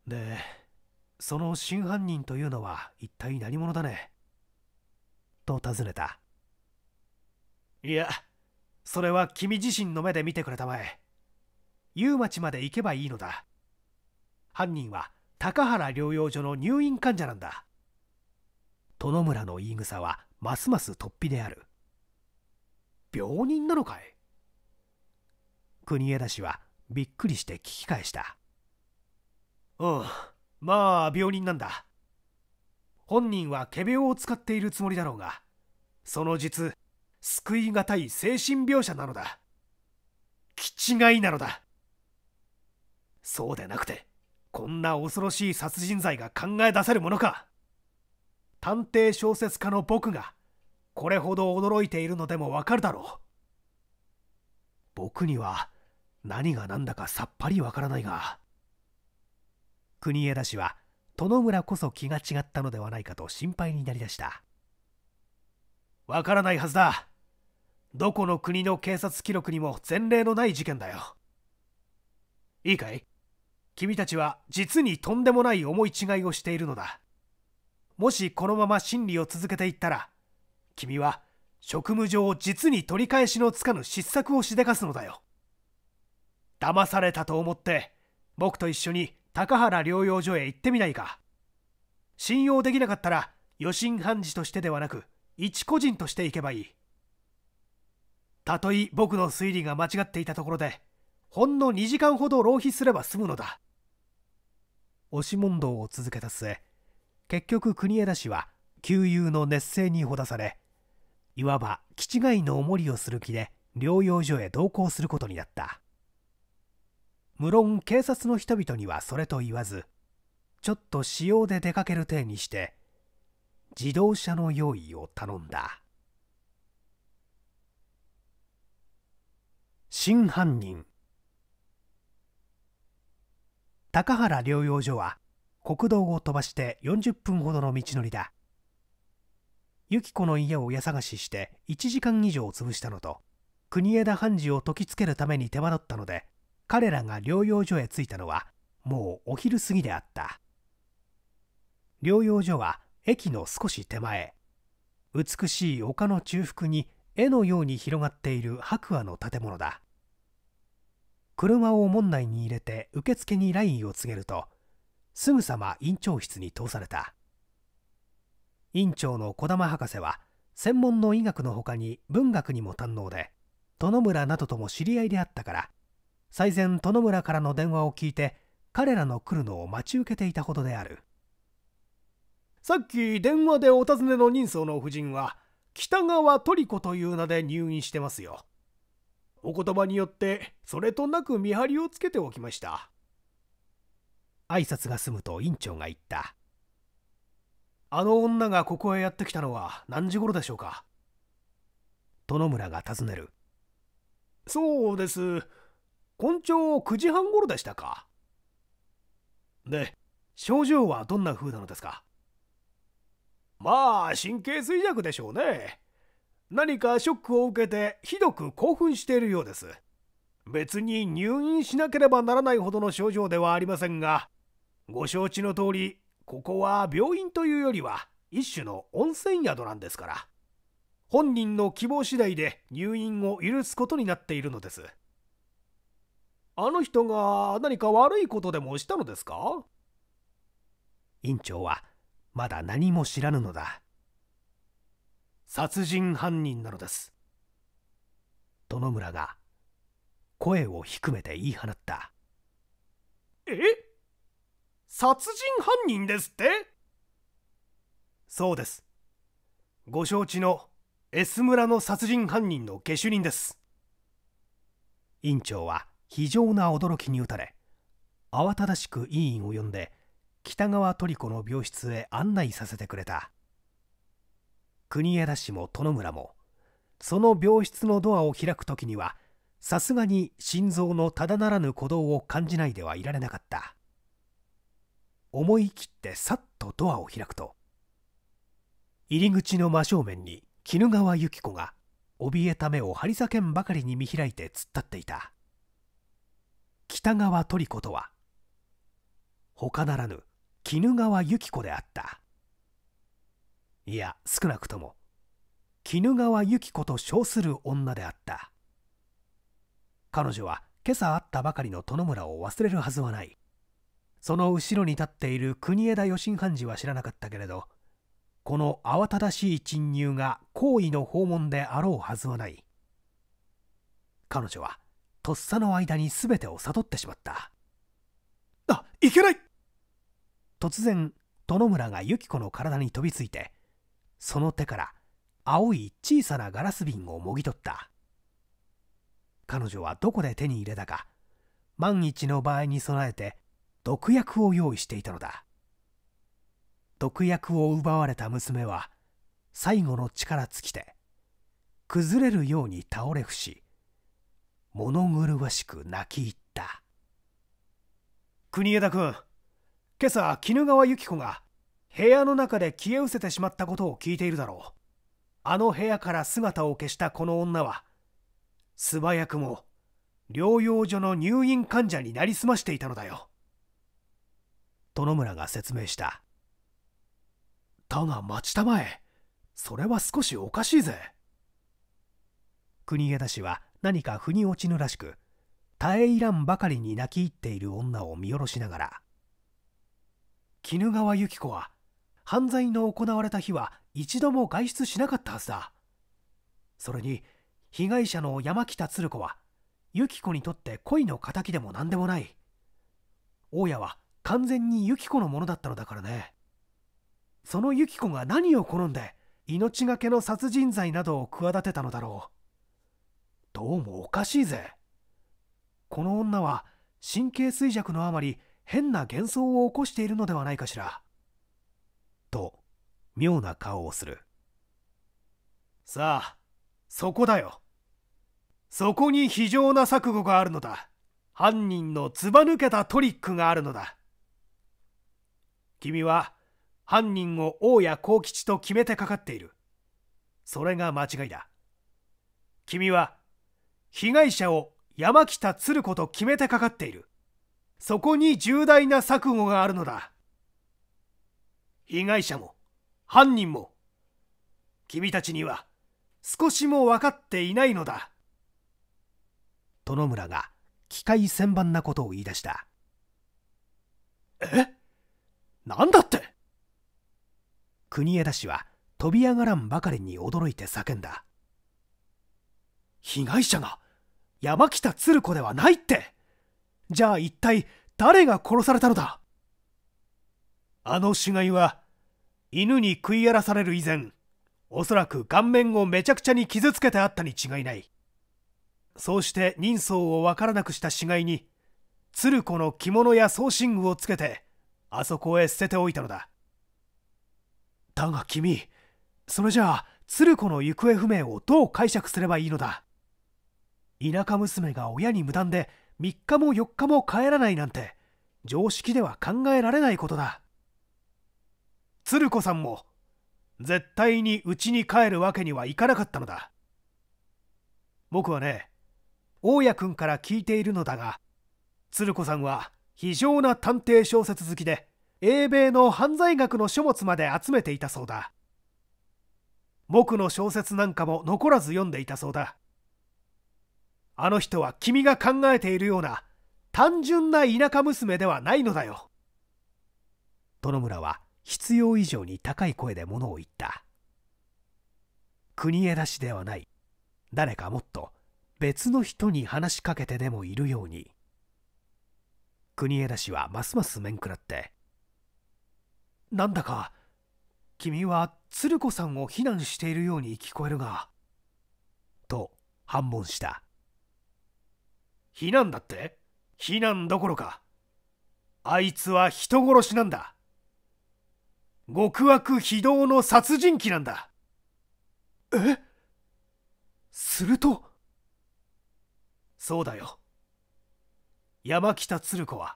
でその真犯人というのは一体何者だねと尋ねたいやそれは君自身の目で見てくれたまえ夕町まで行けばいいのだ犯人は高原療養所の入院患者なんだ殿村の言い草はますます突飛である病人なのかい国枝氏はびっくりして聞き返したうんまあ病人なんだ本人は仮病を使っているつもりだろうがその実救いたい精神描写なのだ。気違いなのだ。そうでなくて、こんな恐ろしい殺人罪が考え出せるものか。探偵小説家の僕が、これほど驚いているのでもわかるだろう。僕には、何が何だかさっぱりわからないが。国枝氏は、殿村こそ気が違ったのではないかと心配になりだした。わからないはずだ。どこの国の警察記録にも前例のない事件だよいいかい君たちは実にとんでもない思い違いをしているのだもしこのまま審理を続けていったら君は職務上実に取り返しのつかぬ失策をしでかすのだよ騙されたと思って僕と一緒に高原療養所へ行ってみないか信用できなかったら予診判事としてではなく一個人として行けばいいたとえ僕の推理が間違っていたところでほんの2時間ほど浪費すれば済むのだ押し問答を続けた末結局国枝氏は旧友の熱性にほだされいわば気違いの重りをする気で療養所へ同行することになった無論警察の人々にはそれと言わずちょっと使用で出かける体にして自動車の用意を頼んだ。真犯人高原療養所は国道を飛ばして40分ほどの道のりだ由紀子の家を家探しして1時間以上潰したのと国枝判事を解きつけるために手間取ったので彼らが療養所へ着いたのはもうお昼過ぎであった療養所は駅の少し手前美しい丘の中腹に絵のように広がっている白亜の建物だ車を門内に入れて受付に来ンを告げるとすぐさま院長室に通された院長の児玉博士は専門の医学のほかに文学にも堪能で殿村などとも知り合いであったから最前殿村からの電話を聞いて彼らの来るのを待ち受けていたほどであるさっき電話でお尋ねの人相の夫人は北川トリコという名で入院してますよ。お言葉によってそれとなく見張りをつけておきました挨拶が済むと院長が言ったあの女がここへやってきたのは何時頃でしょうか殿村が尋ねるそうです今朝9時半頃でしたかで症状はどんな風なのですかまあ神経衰弱でしょうね何かショックを受けてひどく興奮しているようです別に入院しなければならないほどの症状ではありませんがご承知の通りここは病院というよりは一種の温泉宿なんですから本人の希望次第で入院を許すことになっているのですあの人が何か悪いことでもしたのですか院長はまだ何も知らぬのだ殺人犯人なのです殿村が声を低めて言い放ったえ殺人犯人ですってそうですご承知の S 村の殺人犯人の下手人です院長は非常な驚きに打たれ慌ただしく委員を呼んで北川トリコの病室へ案内させてくれた国枝氏も殿村もその病室のドアを開く時にはさすがに心臓のただならぬ鼓動を感じないではいられなかった思い切ってさっとドアを開くと入り口の真正面に鬼怒川由紀子が怯えた目を張り裂けんばかりに見開いて突っ立っていた北川トリコとは他ならぬ怒川由紀子であったいや少なくとも怒川由紀子と称する女であった彼女は今朝会ったばかりの殿村を忘れるはずはないその後ろに立っている国枝義信判事は知らなかったけれどこの慌ただしい侵入が好意の訪問であろうはずはない彼女はとっさの間に全てを悟ってしまったあいけない突然殿村がユキコの体に飛びついてその手から青い小さなガラス瓶をもぎ取った彼女はどこで手に入れたか万一の場合に備えて毒薬を用意していたのだ毒薬を奪われた娘は最後の力尽きて崩れるように倒れ伏し物狂わしく泣き入った国枝君今朝怒川由紀子が部屋の中で消え失せてしまったことを聞いているだろうあの部屋から姿を消したこの女は素早くも療養所の入院患者になりすましていたのだよ殿村が説明しただが待ちたまえそれは少しおかしいぜ国枝氏は何か腑に落ちぬらしく耐えいらんばかりに泣き入っている女を見下ろしながら絹川由紀子は犯罪の行われた日は一度も外出しなかったはずだそれに被害者の山北鶴子は由紀子にとって恋の敵でも何でもない大家は完全に由紀子のものだったのだからねその由紀子が何を好んで命がけの殺人罪などを企てたのだろうどうもおかしいぜこの女は神経衰弱のあまり変な幻想を起こしているのではないかしらと妙な顔をするさあそこだよそこに非常な錯誤があるのだ犯人のずば抜けたトリックがあるのだ君は犯人を大家幸吉と決めてかかっているそれが間違いだ君は被害者を山北鶴子と決めてかかっているそこに重大な錯誤があるのだ被害者も犯人も君たちには少しも分かっていないのだ殿村が機械千盤なことを言い出したえ何だって国枝氏は飛び上がらんばかりに驚いて叫んだ被害者が山北鶴子ではないってじゃあ一体誰が殺されたのだあの死骸は犬に食い荒らされる以前おそらく顔面をめちゃくちゃに傷つけてあったに違いないそうして人相をわからなくした死骸に鶴子の着物や装身具をつけてあそこへ捨てておいたのだだが君それじゃあ鶴子の行方不明をどう解釈すればいいのだ田舎娘が親に無断で3日も4日も帰らないなんて常識では考えられないことだ鶴子さんも絶対に家に帰るわけにはいかなかったのだ僕はね大家君から聞いているのだが鶴子さんは非常な探偵小説好きで英米の犯罪学の書物まで集めていたそうだ僕の小説なんかも残らず読んでいたそうだあの人は君が考えているような単純な田舎娘ではないのだよ。殿村は必要以上に高い声で物を言った。国枝氏ではない、誰かもっと別の人に話しかけてでもいるように。国枝氏はますます面食らって、なんだか、君は鶴子さんを非難しているように聞こえるが、と反問した。避難だって避難どころか。あいつは人殺しなんだ。極悪非道の殺人鬼なんだ。えするとそうだよ。山北鶴子は、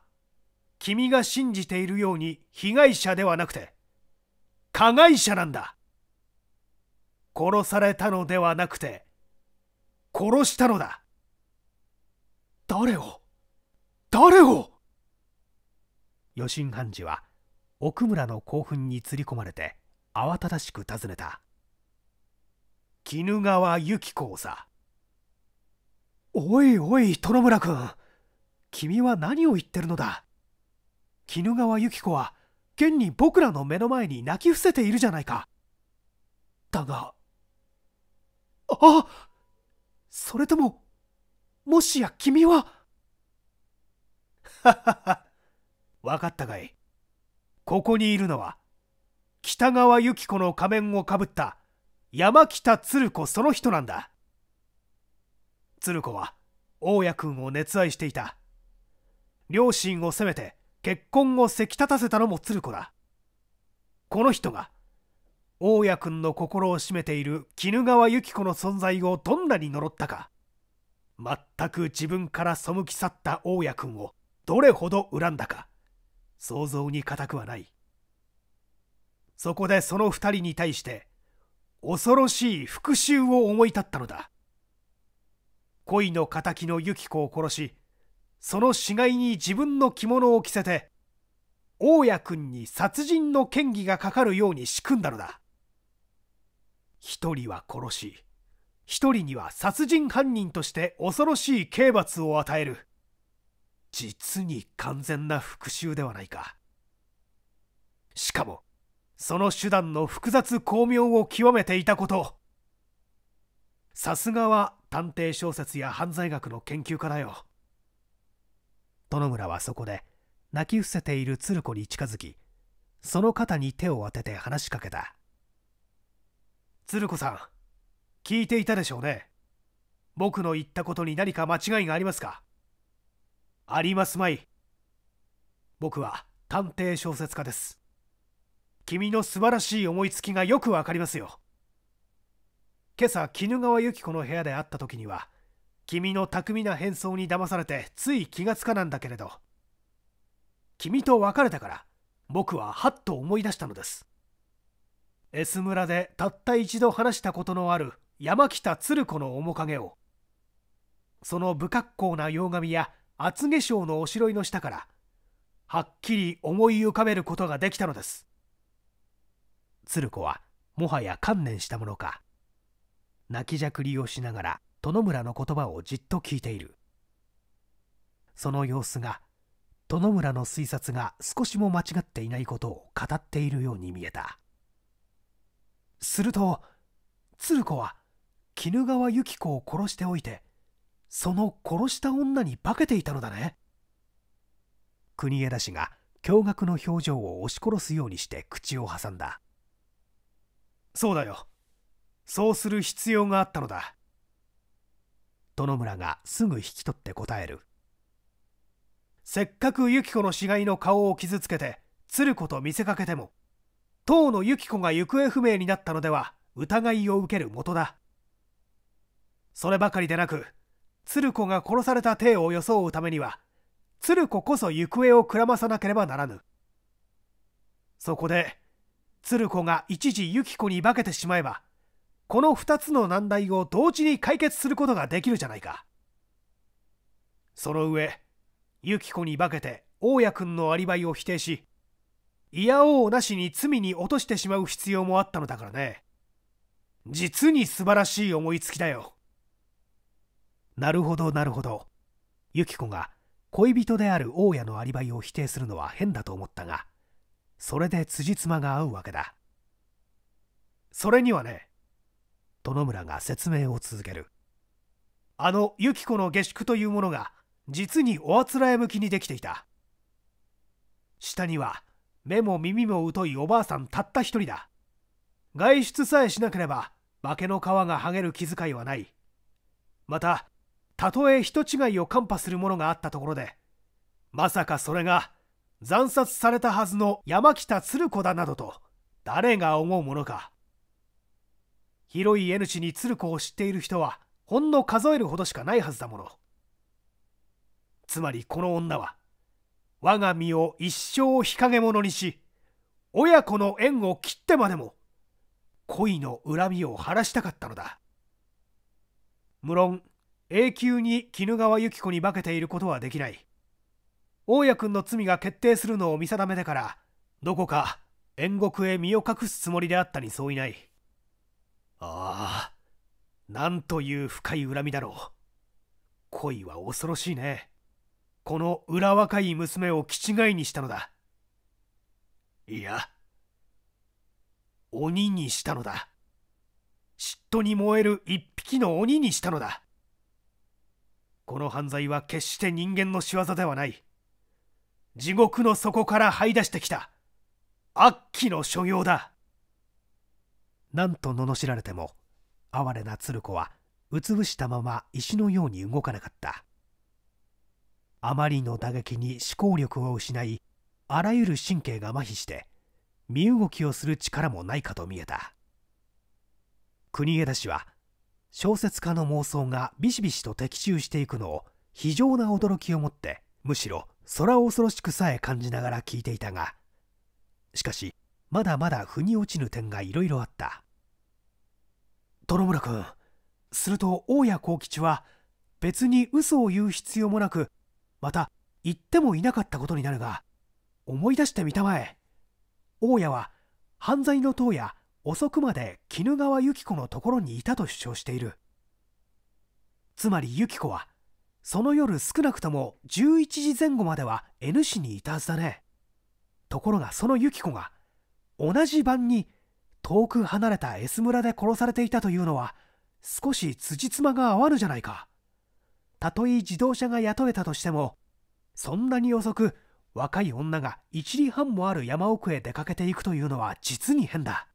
君が信じているように被害者ではなくて、加害者なんだ。殺されたのではなくて、殺したのだ。誰を誰を余震判事は奥村の興奮につり込まれて慌ただしく尋ねた鬼怒川由紀子をさおいおい殿村君君は何を言ってるのだ鬼怒川由紀子は現に僕らの目の前に泣き伏せているじゃないかだがあそれとももしや君はははは分かったかいここにいるのは北川由紀子の仮面をかぶった山北鶴子その人なんだ鶴子は大家君を熱愛していた両親を責めて結婚をせき立たせたのも鶴子だこの人が大家君の心を占めている鬼怒川由紀子の存在をどんなに呪ったか全く自分から背き去った大家君をどれほど恨んだか想像に難くはないそこでその二人に対して恐ろしい復讐を思い立ったのだ恋の敵のユキコを殺しその死骸に自分の着物を着せて大家君に殺人の嫌疑がかかるように仕組んだのだ一人は殺し一人には殺人犯人として恐ろしい刑罰を与える実に完全な復讐ではないかしかもその手段の複雑巧妙を極めていたことさすがは探偵小説や犯罪学の研究家だよ殿村はそこで泣き伏せている鶴子に近づきその肩に手を当てて話しかけた鶴子さん聞いていたでしょうね。僕の言ったことに何か間違いがありますかありますまい。僕は探偵小説家です。君の素晴らしい思いつきがよくわかりますよ。今朝、絹川由紀子の部屋で会った時には、君の巧みな変装に騙されてつい気がつかなんだけれど、君と別れたから、僕ははっと思い出したのです。S 村でたった一度話したことのある山北鶴子の面影をその不格好な洋紙や厚化粧のおしろいの下からはっきり思い浮かべることができたのです鶴子はもはや観念したものか泣きじゃくりをしながら殿村の言葉をじっと聞いているその様子が殿村の推察が少しも間違っていないことを語っているように見えたすると鶴子は絹川由紀子を殺しておいてその殺した女に化けていたのだね国枝氏が驚愕の表情を押し殺すようにして口を挟んだそうだよそうする必要があったのだ殿村がすぐ引き取って答えるせっかく由紀子の死骸の顔を傷つけて鶴子と見せかけても当の由紀子が行方不明になったのでは疑いを受ける元だそればかりでなく鶴子が殺された体を装うためには鶴子こそ行方をくらまさなければならぬそこで鶴子が一時ユキ子に化けてしまえばこの2つの難題を同時に解決することができるじゃないかその上ユキ子に化けて大家君のアリバイを否定しいやおうなしに罪に落としてしまう必要もあったのだからね実に素晴らしい思いつきだよなるほどなるほどユキコが恋人である大家のアリバイを否定するのは変だと思ったがそれで辻褄が合うわけだそれにはね殿村が説明を続けるあのユキコの下宿というものが実におあつらえ向きにできていた下には目も耳も疎いおばあさんたった一人だ外出さえしなければ化けの皮が剥げる気遣いはないまたたとえ人違いを看破するものがあったところでまさかそれが惨殺されたはずの山北鶴子だなどと誰が思うものか広い N 主に鶴子を知っている人はほんの数えるほどしかないはずだものつまりこの女は我が身を一生日陰者にし親子の縁を切ってまでも恋の恨みを晴らしたかったのだ無論永久に鬼怒川由紀子に化けていることはできない大家君の罪が決定するのを見定めてからどこか煉獄へ身を隠すつもりであったに相違ないああなんという深い恨みだろう恋は恐ろしいねこの裏若い娘を気違いにしたのだいや鬼にしたのだ嫉妬に燃える一匹の鬼にしたのだこの犯罪は決して人間の仕業ではない地獄の底から這い出してきた悪鬼の所業だなんと罵られても哀れな鶴子はうつぶしたまま石のように動かなかったあまりの打撃に思考力を失いあらゆる神経が麻痺して身動きをする力もないかと見えた国枝氏は小説家の妄想がビシビシと的中していくのを非常な驚きをもってむしろ空恐ろしくさえ感じながら聞いていたがしかしまだまだ腑に落ちぬ点がいろいろあった殿村君すると大谷幸吉は別に嘘を言う必要もなくまた言ってもいなかったことになるが思い出してみたまえ大家は犯罪の党や遅くまで怒川由紀子のところにいたと主張しているつまり由紀子はその夜少なくとも11時前後までは N 市にいたはずだねところがその由紀子が同じ晩に遠く離れた S 村で殺されていたというのは少し辻褄が合わぬじゃないかたとえ自動車が雇えたとしてもそんなに遅く若い女が1里半もある山奥へ出かけていくというのは実に変だ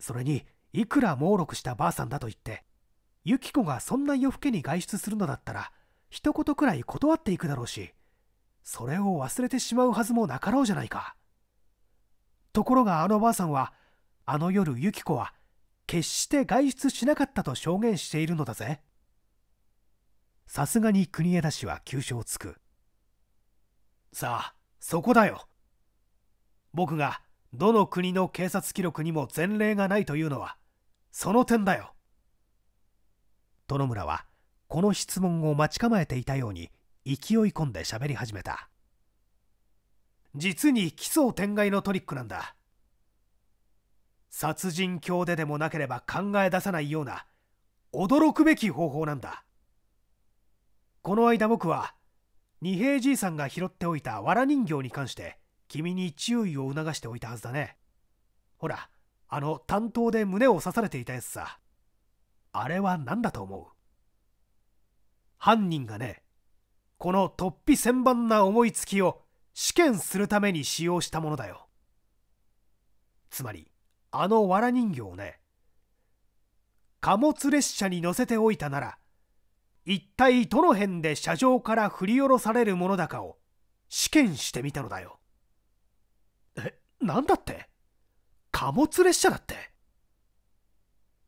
それにいくら猛録したばあさんだと言ってユキコがそんな夜更けに外出するのだったら一言くらい断っていくだろうしそれを忘れてしまうはずもなかろうじゃないかところがあのばあさんはあの夜ユキコは決して外出しなかったと証言しているのだぜさすがに国枝氏は急所をつくさあそこだよ僕がどの国の警察記録にも前例がないというのはその点だよ殿村はこの質問を待ち構えていたように勢い込んで喋り始めた実に奇想天外のトリックなんだ殺人教ででもなければ考え出さないような驚くべき方法なんだこの間僕は二平じいさんが拾っておいた藁人形に関して君に注意を促しておいたはずだねほらあの担当で胸を刺されていたやつさあれは何だと思う犯人がねこの突飛千番な思いつきを試験するために使用したものだよつまりあの藁人形をね貨物列車に乗せておいたなら一体どの辺で車上から振り下ろされるものだかを試験してみたのだよ何だって貨物列車だって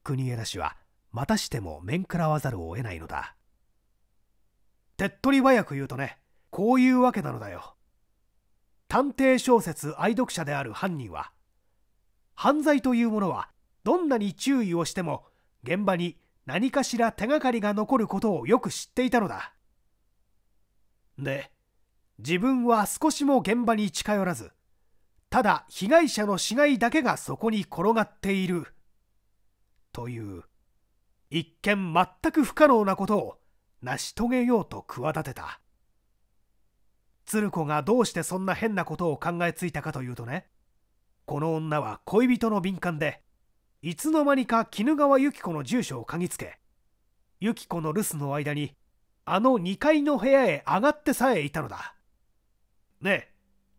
国枝氏はまたしても面食らわざるを得ないのだ手っ取り早く言うとねこういうわけなのだよ探偵小説愛読者である犯人は犯罪というものはどんなに注意をしても現場に何かしら手がかりが残ることをよく知っていたのだで自分は少しも現場に近寄らずただ被害者の死骸だけがそこに転がっているという一見全く不可能なことを成し遂げようと企てた鶴子がどうしてそんな変なことを考えついたかというとねこの女は恋人の敏感でいつの間にか鬼怒川由紀子の住所を嗅ぎつけ由紀子の留守の間にあの2階の部屋へ上がってさえいたのだねえ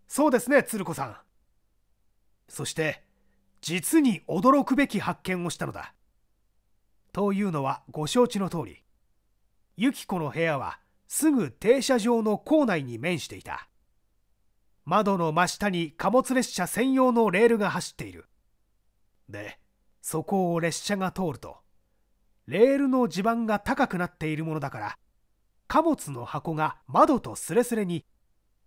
そうですね鶴子さんそして実に驚くべき発見をしたのだというのはご承知の通りユキコの部屋はすぐ停車場の構内に面していた窓の真下に貨物列車専用のレールが走っているでそこを列車が通るとレールの地盤が高くなっているものだから貨物の箱が窓とすれすれに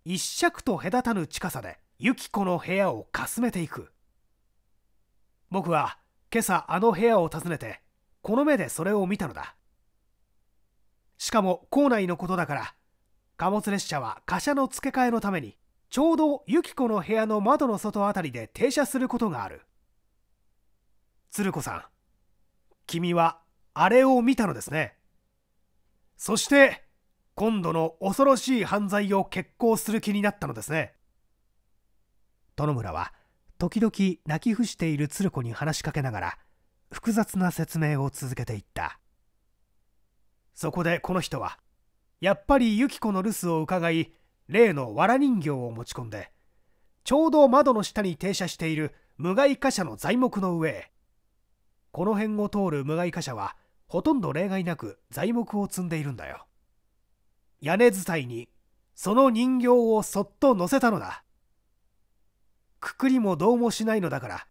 一尺と隔たぬ近さでユキコの部屋をかすめていく僕は今朝あの部屋を訪ねてこの目でそれを見たのだしかも校内のことだから貨物列車は貨車の付け替えのためにちょうどユキコの部屋の窓の外あたりで停車することがある鶴子さん君はあれを見たのですねそして今度の恐ろしい犯罪を決行する気になったのですね殿村は時々泣き伏している鶴子に話しかけながら複雑な説明を続けていったそこでこの人はやっぱりユキコの留守を伺い例の藁人形を持ち込んでちょうど窓の下に停車している無害貨車の材木の上へこの辺を通る無害貨車はほとんど例外なく材木を積んでいるんだよ屋根伝いにその人形をそっと乗せたのだくくりもどうもしないのだから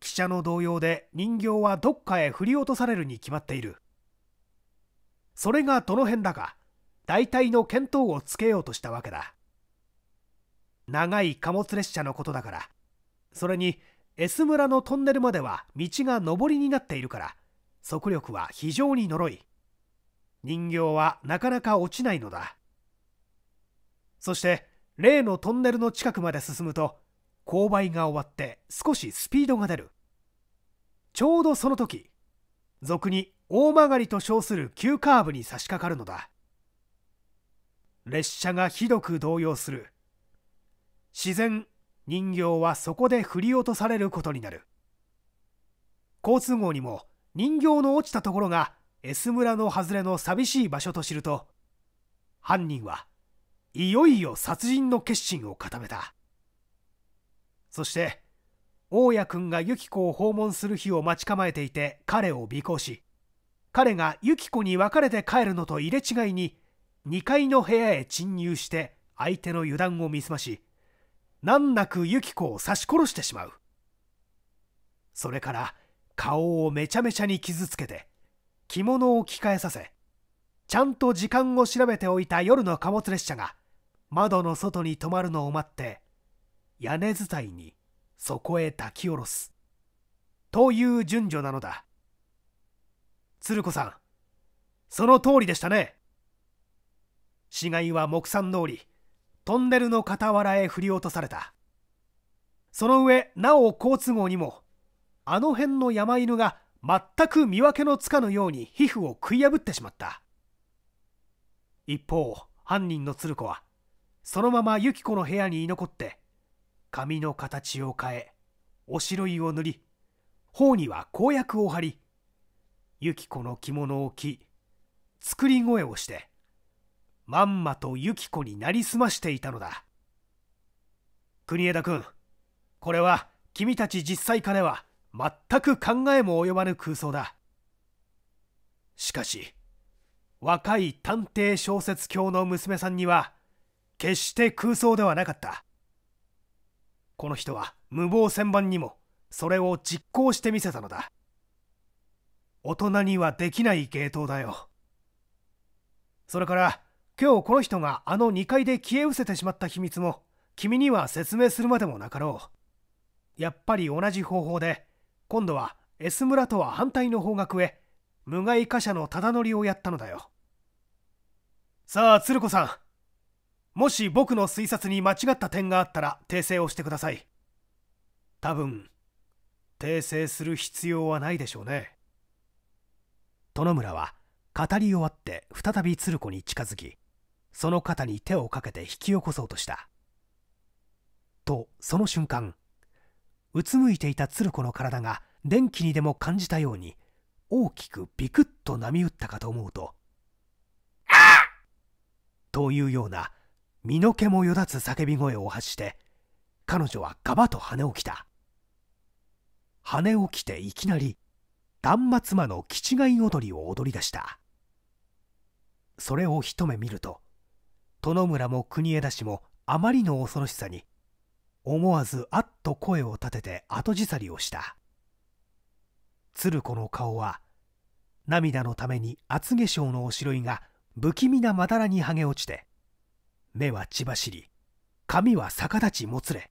汽車の同様で人形はどっかへ振り落とされるに決まっているそれがどの辺だか大体の見当をつけようとしたわけだ長い貨物列車のことだからそれに S 村のトンネルまでは道が上りになっているから速力は非常に呪い人形はなかなか落ちないのだそして例のトンネルの近くまで進むと勾配が終わって少しスピードが出るちょうどその時俗に大曲りと称する急カーブに差し掛かるのだ列車がひどく動揺する自然人形はそこで振り落とされることになる交通号にも人形の落ちたところが S 村の外れの寂しい場所と知ると犯人はいよいよ殺人の決心を固めた。そして大家君がユキコを訪問する日を待ち構えていて彼を尾行し彼がユキコに別れて帰るのと入れ違いに2階の部屋へ侵入して相手の油断を見すまし難なくユキコを刺し殺してしまうそれから顔をめちゃめちゃに傷つけて着物を着替えさせちゃんと時間を調べておいた夜の貨物列車が窓の外に止まるのを待って屋根伝いにそこへ抱き下ろすという順序なのだ鶴子さんその通りでしたね死骸は木産通りトンネルの傍らへ振り落とされたその上なお好都合にもあの辺の山犬が全く見分けのつかぬように皮膚を食い破ってしまった一方犯人の鶴子はそのままユキコの部屋に居残って髪の形を変えおしろいを塗り頬には公約を張りゆき子の着物を着作り声をしてまんまとゆき子になりすましていたのだ国枝君これは君たち実際かは全く考えも及ばぬ空想だしかし若い探偵小説教の娘さんには決して空想ではなかったこの人は無謀千盤にもそれを実行してみせたのだ大人にはできない芸当だよそれから今日この人があの2階で消え失せてしまった秘密も君には説明するまでもなかろうやっぱり同じ方法で今度は S 村とは反対の方角へ無害貨車のただ乗りをやったのだよさあ鶴子さんもし僕の推察に間違った点があったら訂正をしてください多分訂正する必要はないでしょうね殿村は語り終わって再び鶴子に近づきその肩に手をかけて引き起こそうとしたとその瞬間うつむいていた鶴子の体が電気にでも感じたように大きくビクッと波打ったかと思うと「あというような身の毛もよだつ叫び声を発して彼女はガバと跳ね起きた跳ね起きていきなり断末魔の吉違踊りを踊り出したそれを一目見ると殿村も国枝氏もあまりの恐ろしさに思わずあっと声を立てて後じさりをした鶴子の顔は涙のために厚化粧のおしろいが不気味なまだらに剥げ落ちて目は血走り髪は逆立ちもつれ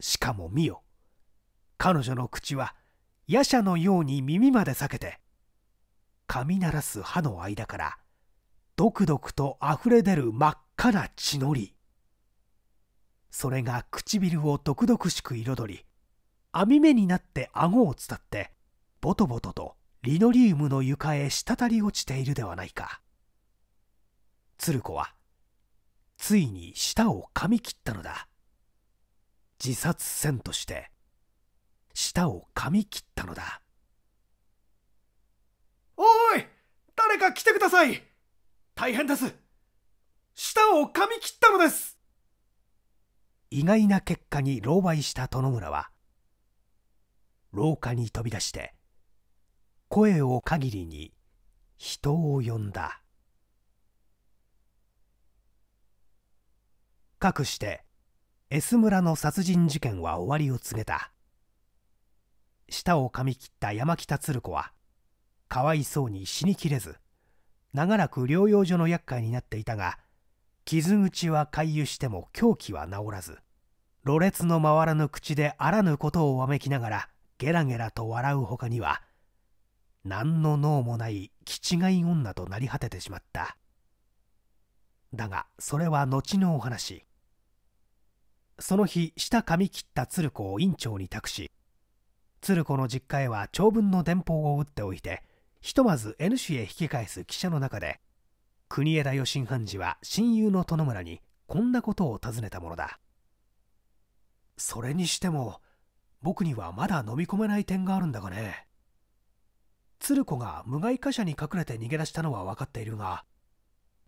しかも見よ彼女の口は夜叉のように耳まで裂けて噛み鳴らす歯の間からドクドクとあふれ出る真っ赤な血のりそれが唇を毒々しく彩り網目になって顎を伝ってボトボトとリノリウムの床へ滴り落ちているではないか鶴子はついに舌を噛み切ったのだ自殺せんとして舌を噛み切ったのだおい誰か来てください大変です舌を噛み切ったのです意外な結果に狼狽した殿村は廊下に飛び出して声を限りに人を呼んだ。かくして S 村の殺人事件は終わりを告げた舌を噛み切った山北鶴子はかわいそうに死にきれず長らく療養所の厄介になっていたが傷口は回遊しても狂気は治らずろれつの回らぬ口であらぬことをわめきながらゲラゲラと笑うほかには何の脳もない気違い女となり果ててしまっただがそれは後のお話その日舌髪切った鶴子を院長に託し鶴子の実家へは長文の電報を打っておいてひとまず N 氏へ引き返す記者の中で国枝義信判事は親友の殿村にこんなことを尋ねたものだそれにしても僕にはまだ飲み込めない点があるんだがね鶴子が無害貨車に隠れて逃げ出したのは分かっているが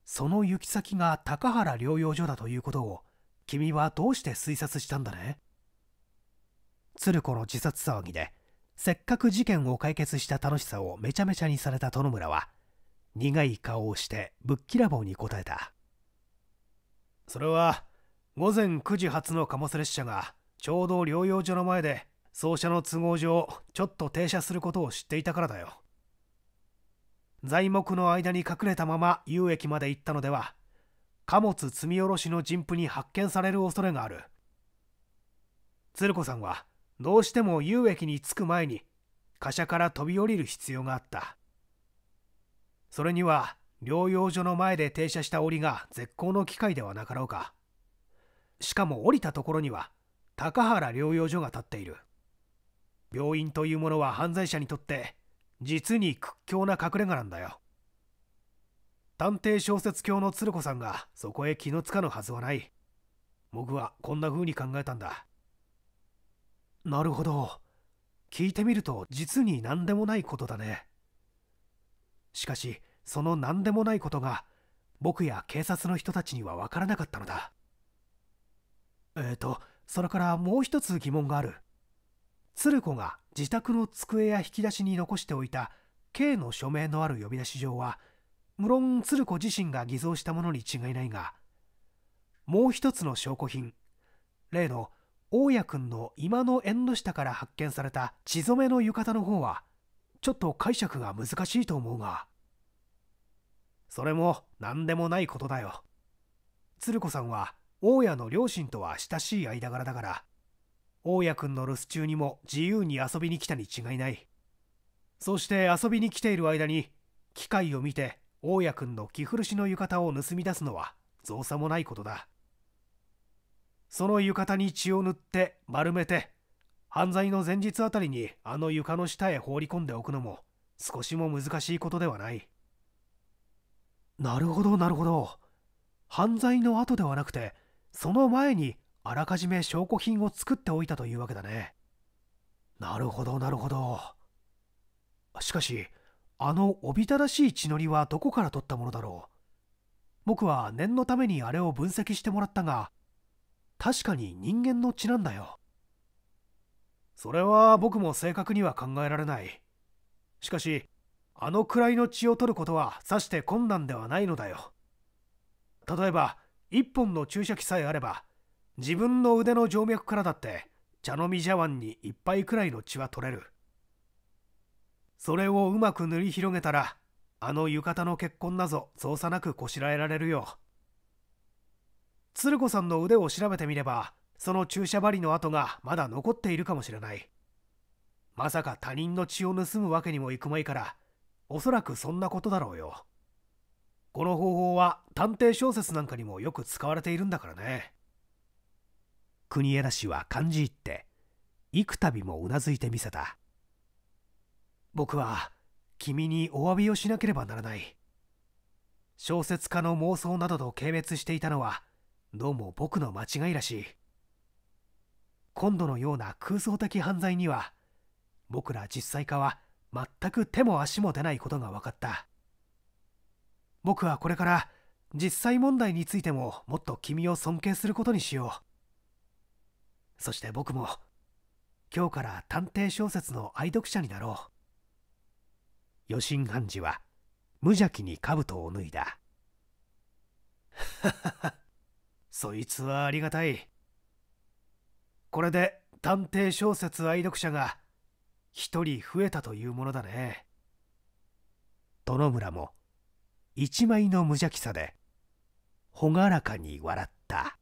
その行き先が高原療養所だということを君はどうして推察したんだね鶴子の自殺騒ぎでせっかく事件を解決した楽しさをめちゃめちゃにされた殿村は苦い顔をしてぶっきらぼうに答えたそれは午前9時発の貨物列車がちょうど療養所の前で走者の都合上ちょっと停車することを知っていたからだよ材木の間に隠れたまま遊駅まで行ったのでは貨物積み下ろしの人夫に発見される恐れがある鶴子さんはどうしても遊駅に着く前に貨車から飛び降りる必要があったそれには療養所の前で停車した檻が絶好の機会ではなかろうかしかも降りたところには高原療養所が建っている病院というものは犯罪者にとって実に屈強な隠れ家なんだよ探偵小説教の鶴子さんがそこへ気のつかぬはずはない僕はこんな風に考えたんだなるほど聞いてみると実に何でもないことだねしかしその何でもないことが僕や警察の人たちには分からなかったのだえっ、ー、とそれからもう一つ疑問がある鶴子が自宅の机や引き出しに残しておいた K の署名のある呼び出し状は無論鶴子自身が偽造したものに違いないがもう一つの証拠品例の大家君の今の縁の下から発見された血染めの浴衣の方はちょっと解釈が難しいと思うがそれも何でもないことだよ鶴子さんは大家の両親とは親しい間柄だから大家君の留守中にも自由に遊びに来たに違いないそして遊びに来ている間に機械を見て大家君の着古しの浴衣を盗み出すのは造作もないことだその浴衣に血を塗って丸めて犯罪の前日あたりにあの床の下へ放り込んでおくのも少しも難しいことではないなるほどなるほど犯罪の後ではなくてその前にあらかじめ証拠品を作っておいたというわけだねなるほどなるほどしかしあのおびただしい血のりはどこから取ったものだろう僕は念のためにあれを分析してもらったが確かに人間の血なんだよそれは僕も正確には考えられないしかしあのくらいの血を取ることはさして困難ではないのだよ例えば1本の注射器さえあれば自分の腕の静脈からだって茶飲み茶碗に1杯くらいの血は取れるそれをうまく塗り広げたらあの浴衣の結婚なぞ造作なくこしらえられるよ鶴子さんの腕を調べてみればその注射針の跡がまだ残っているかもしれないまさか他人の血を盗むわけにもいくまいからおそらくそんなことだろうよこの方法は探偵小説なんかにもよく使われているんだからね国枝氏は感じ入って幾度もうなずいてみせた僕は君にお詫びをしなければならない小説家の妄想などと軽蔑していたのはどうも僕の間違いらしい今度のような空想的犯罪には僕ら実際家は全く手も足も出ないことが分かった僕はこれから実際問題についてももっと君を尊敬することにしようそして僕も今日から探偵小説の愛読者になろう余震判事は無邪気に兜を脱いだ そいつはありがたいこれで探偵小説愛読者が一人増えたというものだね殿村も一枚の無邪気さで朗らかに笑った